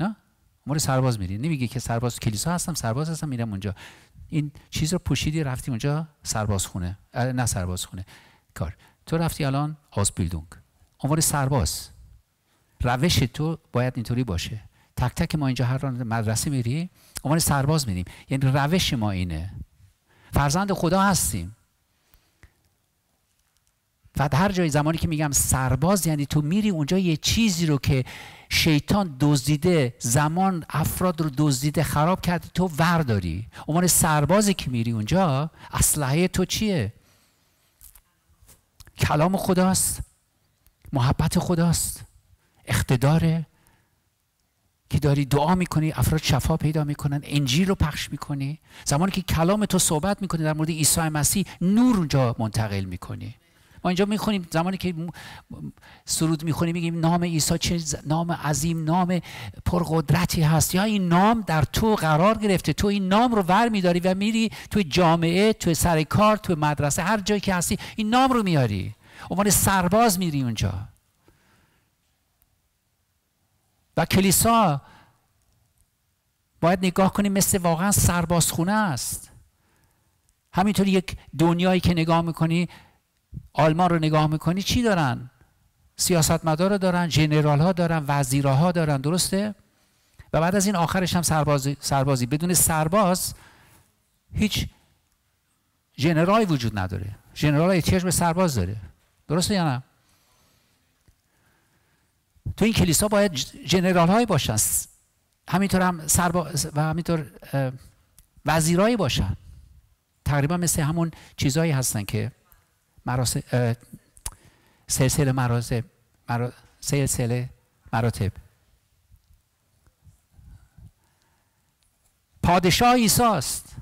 نه عنوان سرباز میری نمیگه که سرباز کلیسا هستم سرباز هستم میرم اونجا این چیز رو پوشیدی رفتی اونجا سرباز خونه نه سرباز خونه کار تو رفتی الان بیلدونگ عنوان سرباز روش تو باید اینطوری باشه تک تک ما اینجا هر ران مدرسه میری عنوان سرباز میریم یعنی روش ما اینه فرزند خدا هستیم و هر جای زمانی که میگم سرباز یعنی تو میری اونجا یه چیزی رو که شیطان دزدیده زمان افراد رو دزدیده خراب کرده تو ورداری عنوان سربازی که میری اونجا اسلحه تو چیه کلام خداست محبت خداست اقتداره که داری دعا میکنی افراد شفا پیدا میکنن انجیل رو پخش میکنی زمانی که کلام تو صحبت میکنی در مورد عیسی مسیح نور اونجا منتقل میکنی ما اینجا میخونیم زمانی که سرود میخونیم میگیم نام عیسی چه نام عظیم نام پرقدرتی هست یا این نام در تو قرار گرفته تو این نام رو ور میداری و میری تو جامعه تو سر کار تو مدرسه هر جایی که هستی این نام رو میاری عنوان سرباز میری اونجا و کلیسا باید نگاه کنیم مثل واقعا سربازخونه است همینطور یک دنیایی که نگاه میکنی آلمان رو نگاه میکنی چی دارن مدار رو دارن جنرال ها دارن وزیرها دارن درسته و بعد از این آخرش هم سربازی, سربازی. بدون سرباز هیچ جنرالی وجود نداره جنرال احتیاج به سرباز داره درسته یا نه تو این کلیسا باید جنرال های باشن همینطور هم و همینطور وزیرایی باشن تقریبا مثل همون چیزایی هستن که مراسم سلسله مراتب سلسله مراتب پادشاه ایساست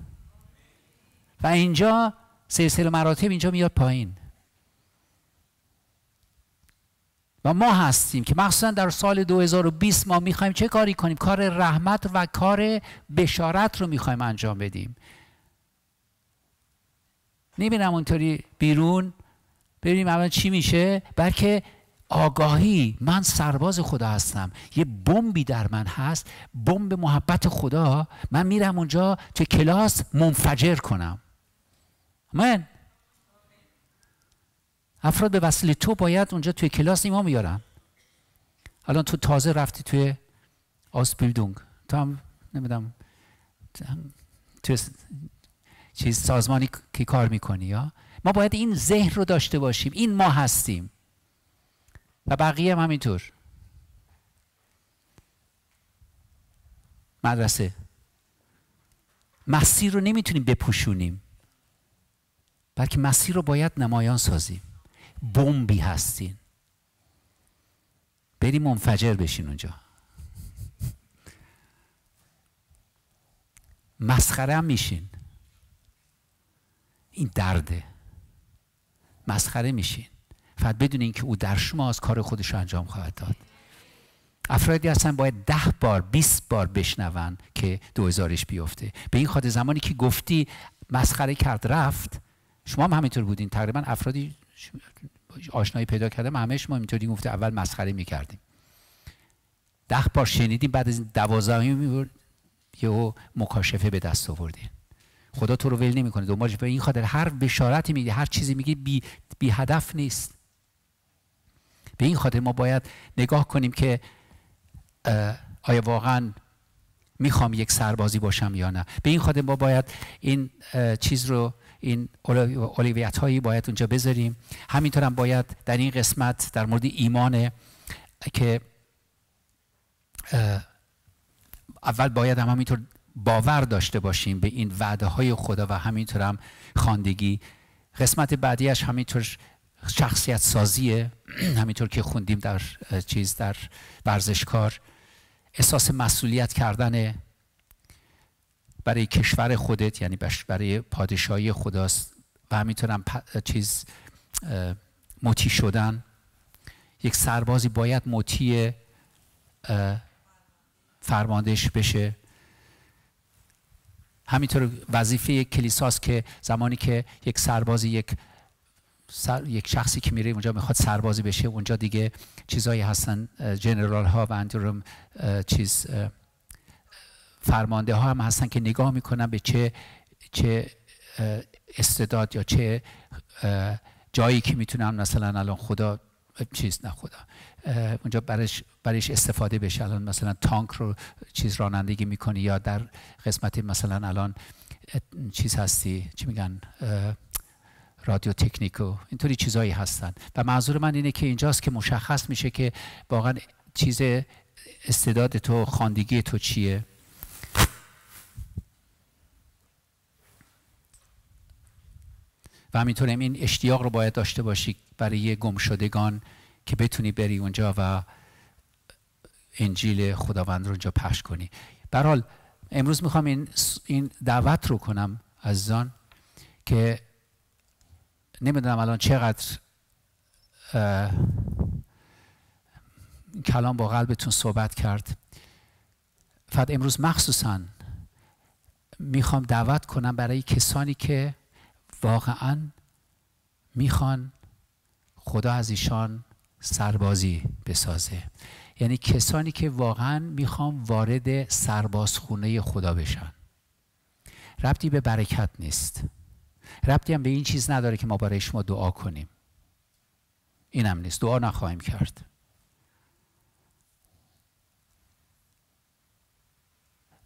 و اینجا سلسله مراتب اینجا میاد پایین و ما هستیم که مخصوصا در سال 2020 ما میخوایم چه کاری کنیم کار رحمت و کار بشارت رو میخوایم انجام بدیم نمیرم اونطوری بیرون ببینیم اول چی میشه بلکه آگاهی من سرباز خدا هستم یه بمبی در من هست بمب محبت خدا من میرم اونجا تو کلاس منفجر کنم من افراد به وسیله تو باید اونجا توی کلاس نیما بیارن الان تو تازه رفتی توی آسبیلدونگ تو هم نمیدم. توی چیز سازمانی که کار میکنی یا ما باید این ذهن رو داشته باشیم این ما هستیم و بقیه هم همینطور مدرسه مسیر رو نمیتونیم بپوشونیم بلکه مسیر رو باید نمایان سازیم بمبی هستین بریم منفجر بشین اونجا مسخره میشین این درده مسخره میشین فقط بدونین که او در شما از کار خودش رو انجام خواهد داد افرادی هستن باید ده بار 20 بار بشنون که هزارش بیفته به این خاطر زمانی که گفتی مسخره کرد رفت شما هم همینطور بودین تقریبا افرادی آشنایی پیدا کردم همش ما اینطوری گفته اول مسخره میکردیم ده بار شنیدیم بعد از دوازدهمی میبرد او مکاشفه به دست آوردیم خدا تو رو ول نمیکنه دنبالش به این خاطر هر بشارتی میگه هر چیزی میگه بی, بی هدف نیست به این خاطر ما باید نگاه کنیم که آیا واقعا میخوام یک سربازی باشم یا نه به این خاطر ما باید این چیز رو این اولویت هایی باید اونجا بذاریم همینطور باید در این قسمت در مورد ایمان که اول باید هم همینطور باور داشته باشیم به این وعده های خدا و همینطور هم خواندگی قسمت بعدیش همینطور شخصیت سازیه همینطور که خوندیم در چیز در ورزشکار احساس مسئولیت کردن برای کشور خودت یعنی برای پادشاهی خداست و همینطورم چیز مطیع شدن یک سربازی باید مطیع فرماندهش بشه همینطور وظیفه یک کلیساست که زمانی که یک سربازی یک یک شخصی که میره اونجا میخواد سربازی بشه اونجا دیگه چیزهایی هستن جنرال ها و اندروم چیز فرمانده ها هم هستن که نگاه میکنن به چه چه استعداد یا چه جایی که میتونم مثلا الان خدا چیز نه خدا اونجا برش, برش استفاده بشه الان مثلا تانک رو چیز رانندگی میکنی یا در قسمت مثلا الان چیز هستی چی میگن رادیو تکنیک و اینطوری چیزایی هستن و منظور من اینه که اینجاست که مشخص میشه که واقعا چیز استعداد تو خاندگی تو چیه و همینطور این اشتیاق رو باید داشته باشی برای گمشدگان که بتونی بری اونجا و انجیل خداوند رو اونجا پخش کنی برحال امروز میخوام این, دعوت رو کنم عزیزان که نمیدونم الان چقدر کلام با قلبتون صحبت کرد فقط امروز مخصوصا میخوام دعوت کنم برای کسانی که واقعا میخوان خدا از ایشان سربازی بسازه یعنی کسانی که واقعا میخوان وارد سربازخونه خدا بشن ربطی به برکت نیست ربطی هم به این چیز نداره که ما برای شما دعا کنیم اینم نیست دعا نخواهیم کرد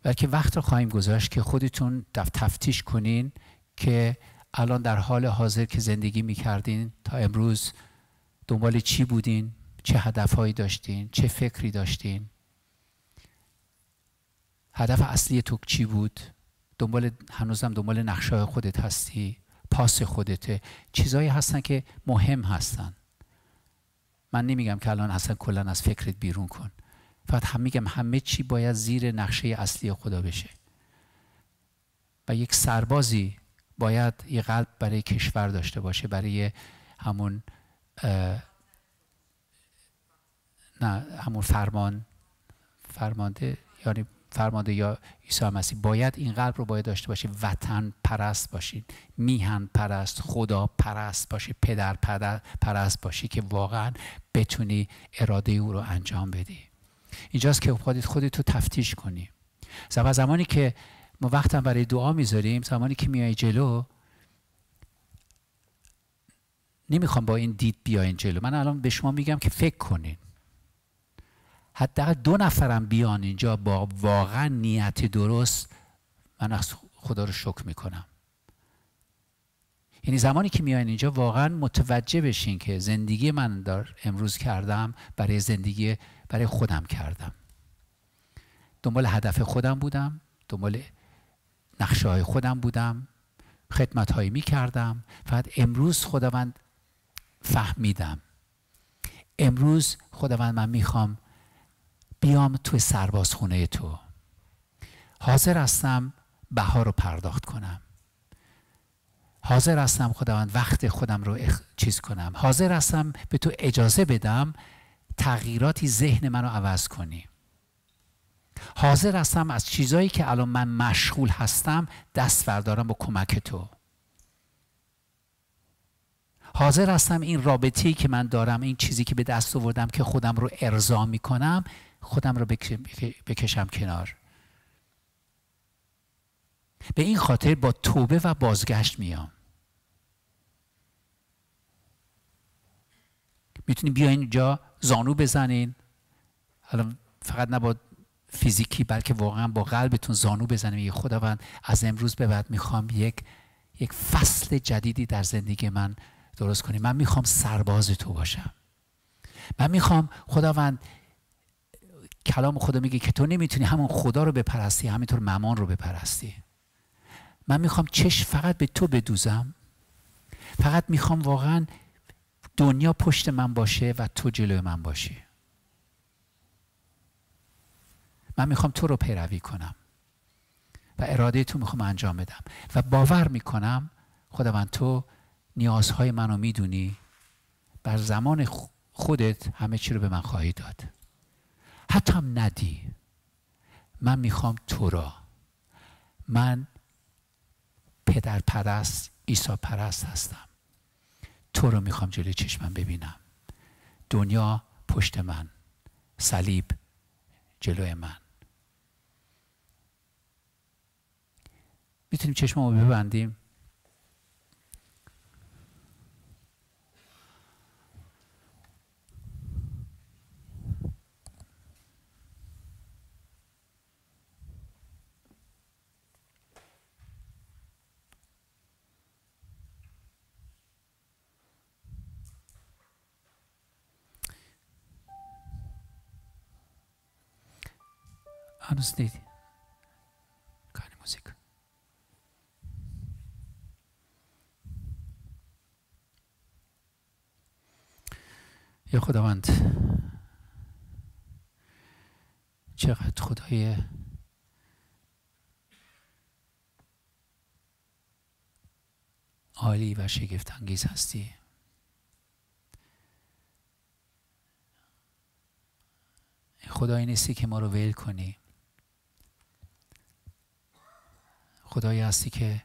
بلکه وقت رو خواهیم گذاشت که خودتون تفتیش کنین که الان در حال حاضر که زندگی میکردین تا امروز دنبال چی بودین چه هدفهایی داشتین چه فکری داشتین هدف اصلی تو چی بود دنبال هنوزم دنبال نقشه خودت هستی پاس خودته چیزایی هستن که مهم هستن من نمیگم که الان اصلا کلا از فکرت بیرون کن فقط هم میگم همه چی باید زیر نقشه اصلی خدا بشه و یک سربازی باید یه قلب برای کشور داشته باشه برای همون نه همون فرمان فرمانده یعنی فرمانده یا عیسی مسیح باید این قلب رو باید داشته باشید وطن پرست باشید میهن پرست خدا پرست باشید پدر پدر پرست باشید که واقعا بتونی اراده او رو انجام بدی اینجاست که خودت خودت تو تفتیش کنی زمانی که ما وقت برای دعا میذاریم زمانی که میای جلو نمیخوام با این دید بیاین جلو من الان به شما میگم که فکر کنین حداقل دو نفرم بیان اینجا با واقعا نیت درست من از خدا رو شکر میکنم یعنی زمانی که میاین اینجا واقعا متوجه بشین که زندگی من دار امروز کردم برای زندگی برای خودم کردم دنبال هدف خودم بودم دنبال نقشه های خودم بودم خدمت هایی می کردم فقط امروز خداوند فهمیدم امروز خداوند من میخوام بیام توی سربازخونه تو حاضر هستم بها رو پرداخت کنم حاضر هستم خداوند وقت خودم رو چیز کنم حاضر هستم به تو اجازه بدم تغییراتی ذهن رو عوض کنی حاضر هستم از چیزایی که الان من مشغول هستم دست بردارم با کمک تو حاضر هستم این رابطه‌ای که من دارم این چیزی که به دست آوردم که خودم رو ارضا میکنم خودم رو بکشم کنار به این خاطر با توبه و بازگشت میام میتونین بیاین اینجا زانو بزنین الان فقط نباید فیزیکی بلکه واقعا با قلبتون زانو بزنیم یه خداوند از امروز به بعد میخوام یک یک فصل جدیدی در زندگی من درست کنی من میخوام سرباز تو باشم من میخوام خداوند کلام خدا میگه که تو نمیتونی همون خدا رو بپرستی همینطور ممان رو بپرستی من میخوام چشم فقط به تو بدوزم فقط میخوام واقعا دنیا پشت من باشه و تو جلوی من باشی من میخوام تو رو پیروی کنم و اراده تو میخوام انجام بدم و باور میکنم خداوند تو نیازهای منو میدونی بر زمان خودت همه چی رو به من خواهی داد حتی هم ندی من میخوام تو را من پدر پرست ایسا پرست هستم تو رو میخوام جلوی چشمم ببینم دنیا پشت من صلیب جلوی من میتونیم چشمامو ببندیم هنوز دیدیم یا خداوند چقدر خدای عالی و شگفت انگیز هستی خدایی نیستی که ما رو ویل کنی خدایی هستی که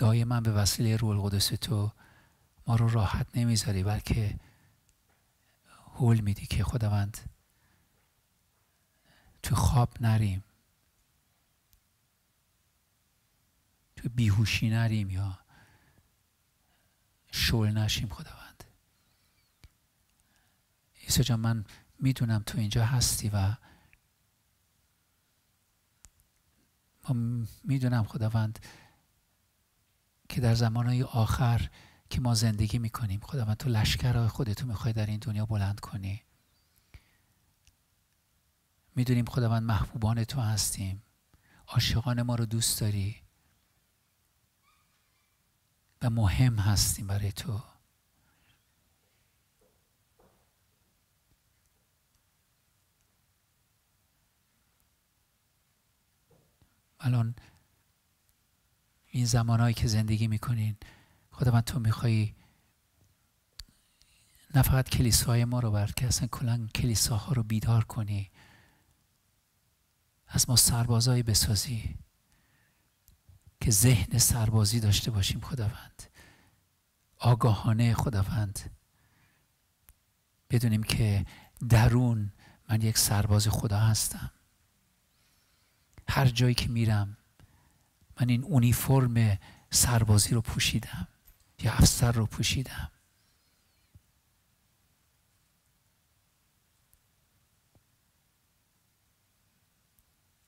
من به وسیله روح القدس تو ما رو راحت نمیذاری بلکه حول میدی که خداوند تو خواب نریم تو بیهوشی نریم یا شل نشیم خداوند ایسا جان من میدونم تو اینجا هستی و ما میدونم خداوند که در زمانهای آخر که ما زندگی میکنیم خداوند تو لشکر خودتو میخوای در این دنیا بلند کنی میدونیم خداوند محبوبان تو هستیم عاشقان ما رو دوست داری و مهم هستیم برای تو الان این زمانهایی که زندگی میکنین خداوند تو میخوایی نه فقط کلیسای ما رو که اصلا کلا کلیساها رو بیدار کنی از ما سربازهایی بسازی که ذهن سربازی داشته باشیم خداوند آگاهانه خداوند بدونیم که درون من یک سرباز خدا هستم هر جایی که میرم من این اونیفرم سربازی رو پوشیدم یا افسر رو پوشیدم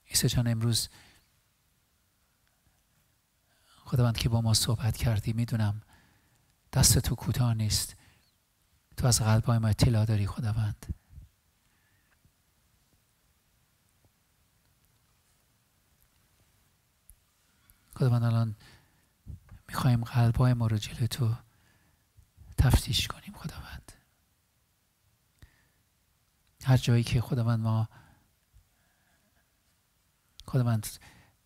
عیسی جان امروز خداوند که با ما صحبت کردی میدونم دست تو کوتاه نیست تو از های ما اطلاع داری خداوند خداوند الان میخوایم قلبهای ما رو جلو تو تفتیش کنیم خداوند هر جایی که خداوند ما خداوند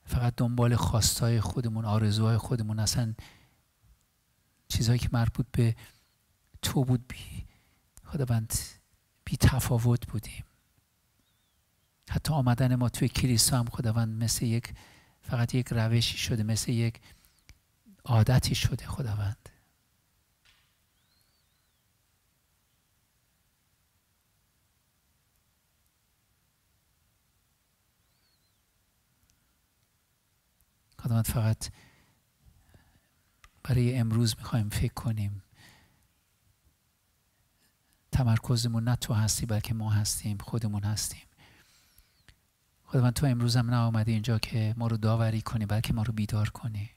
فقط دنبال خواستای خودمون آرزوهای خودمون اصلا چیزهایی که مربوط به تو بود بی خداوند بی تفاوت بودیم حتی آمدن ما توی کلیسا هم خداوند مثل یک فقط یک روشی شده مثل یک عادتی شده خداوند خداوند فقط برای امروز میخوایم فکر کنیم تمرکزمون نه تو هستی بلکه ما هستیم خودمون هستیم خداوند تو امروز هم نامده اینجا که ما رو داوری کنی بلکه ما رو بیدار کنی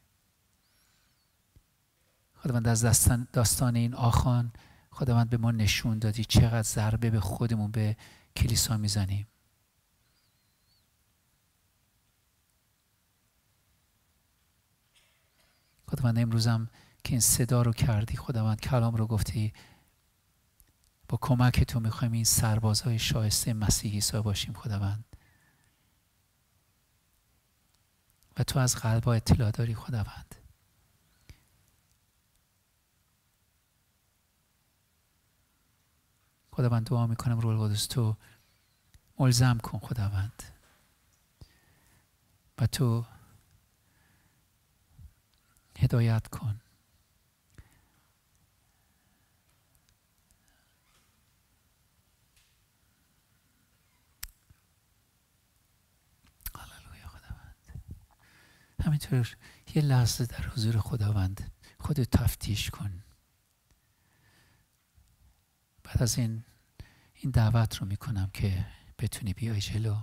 خداوند از داستان, داستان این آخان خداوند به ما نشون دادی چقدر ضربه به خودمون به کلیسا میزنیم خداوند امروزم که این صدا رو کردی خداوند کلام رو گفتی با کمک تو میخوایم این سربازهای شایسته مسیحی سا باشیم خداوند و تو از قلبا اطلاع داری خداوند خداوند دعا میکنم رول قدس تو ملزم کن خداوند و تو هدایت کن همینطور یه لحظه در حضور خداوند خود تفتیش کن بعد از این این دعوت رو میکنم که بتونی بیای جلو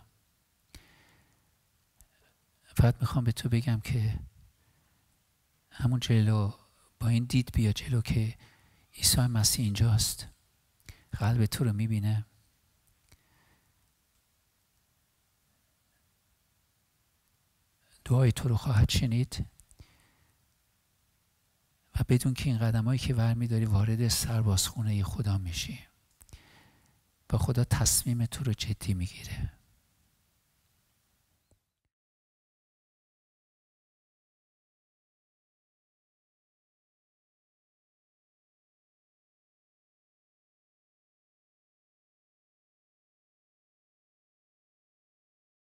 فقط میخوام به تو بگم که همون جلو با این دید بیا جلو که عیسی مسیح اینجاست قلب تو رو میبینه دعای تو رو خواهد شنید و بدون که این قدم هایی که ورمیداری وارد سربازخونه خدا میشی و خدا تصمیم تو رو جدی میگیره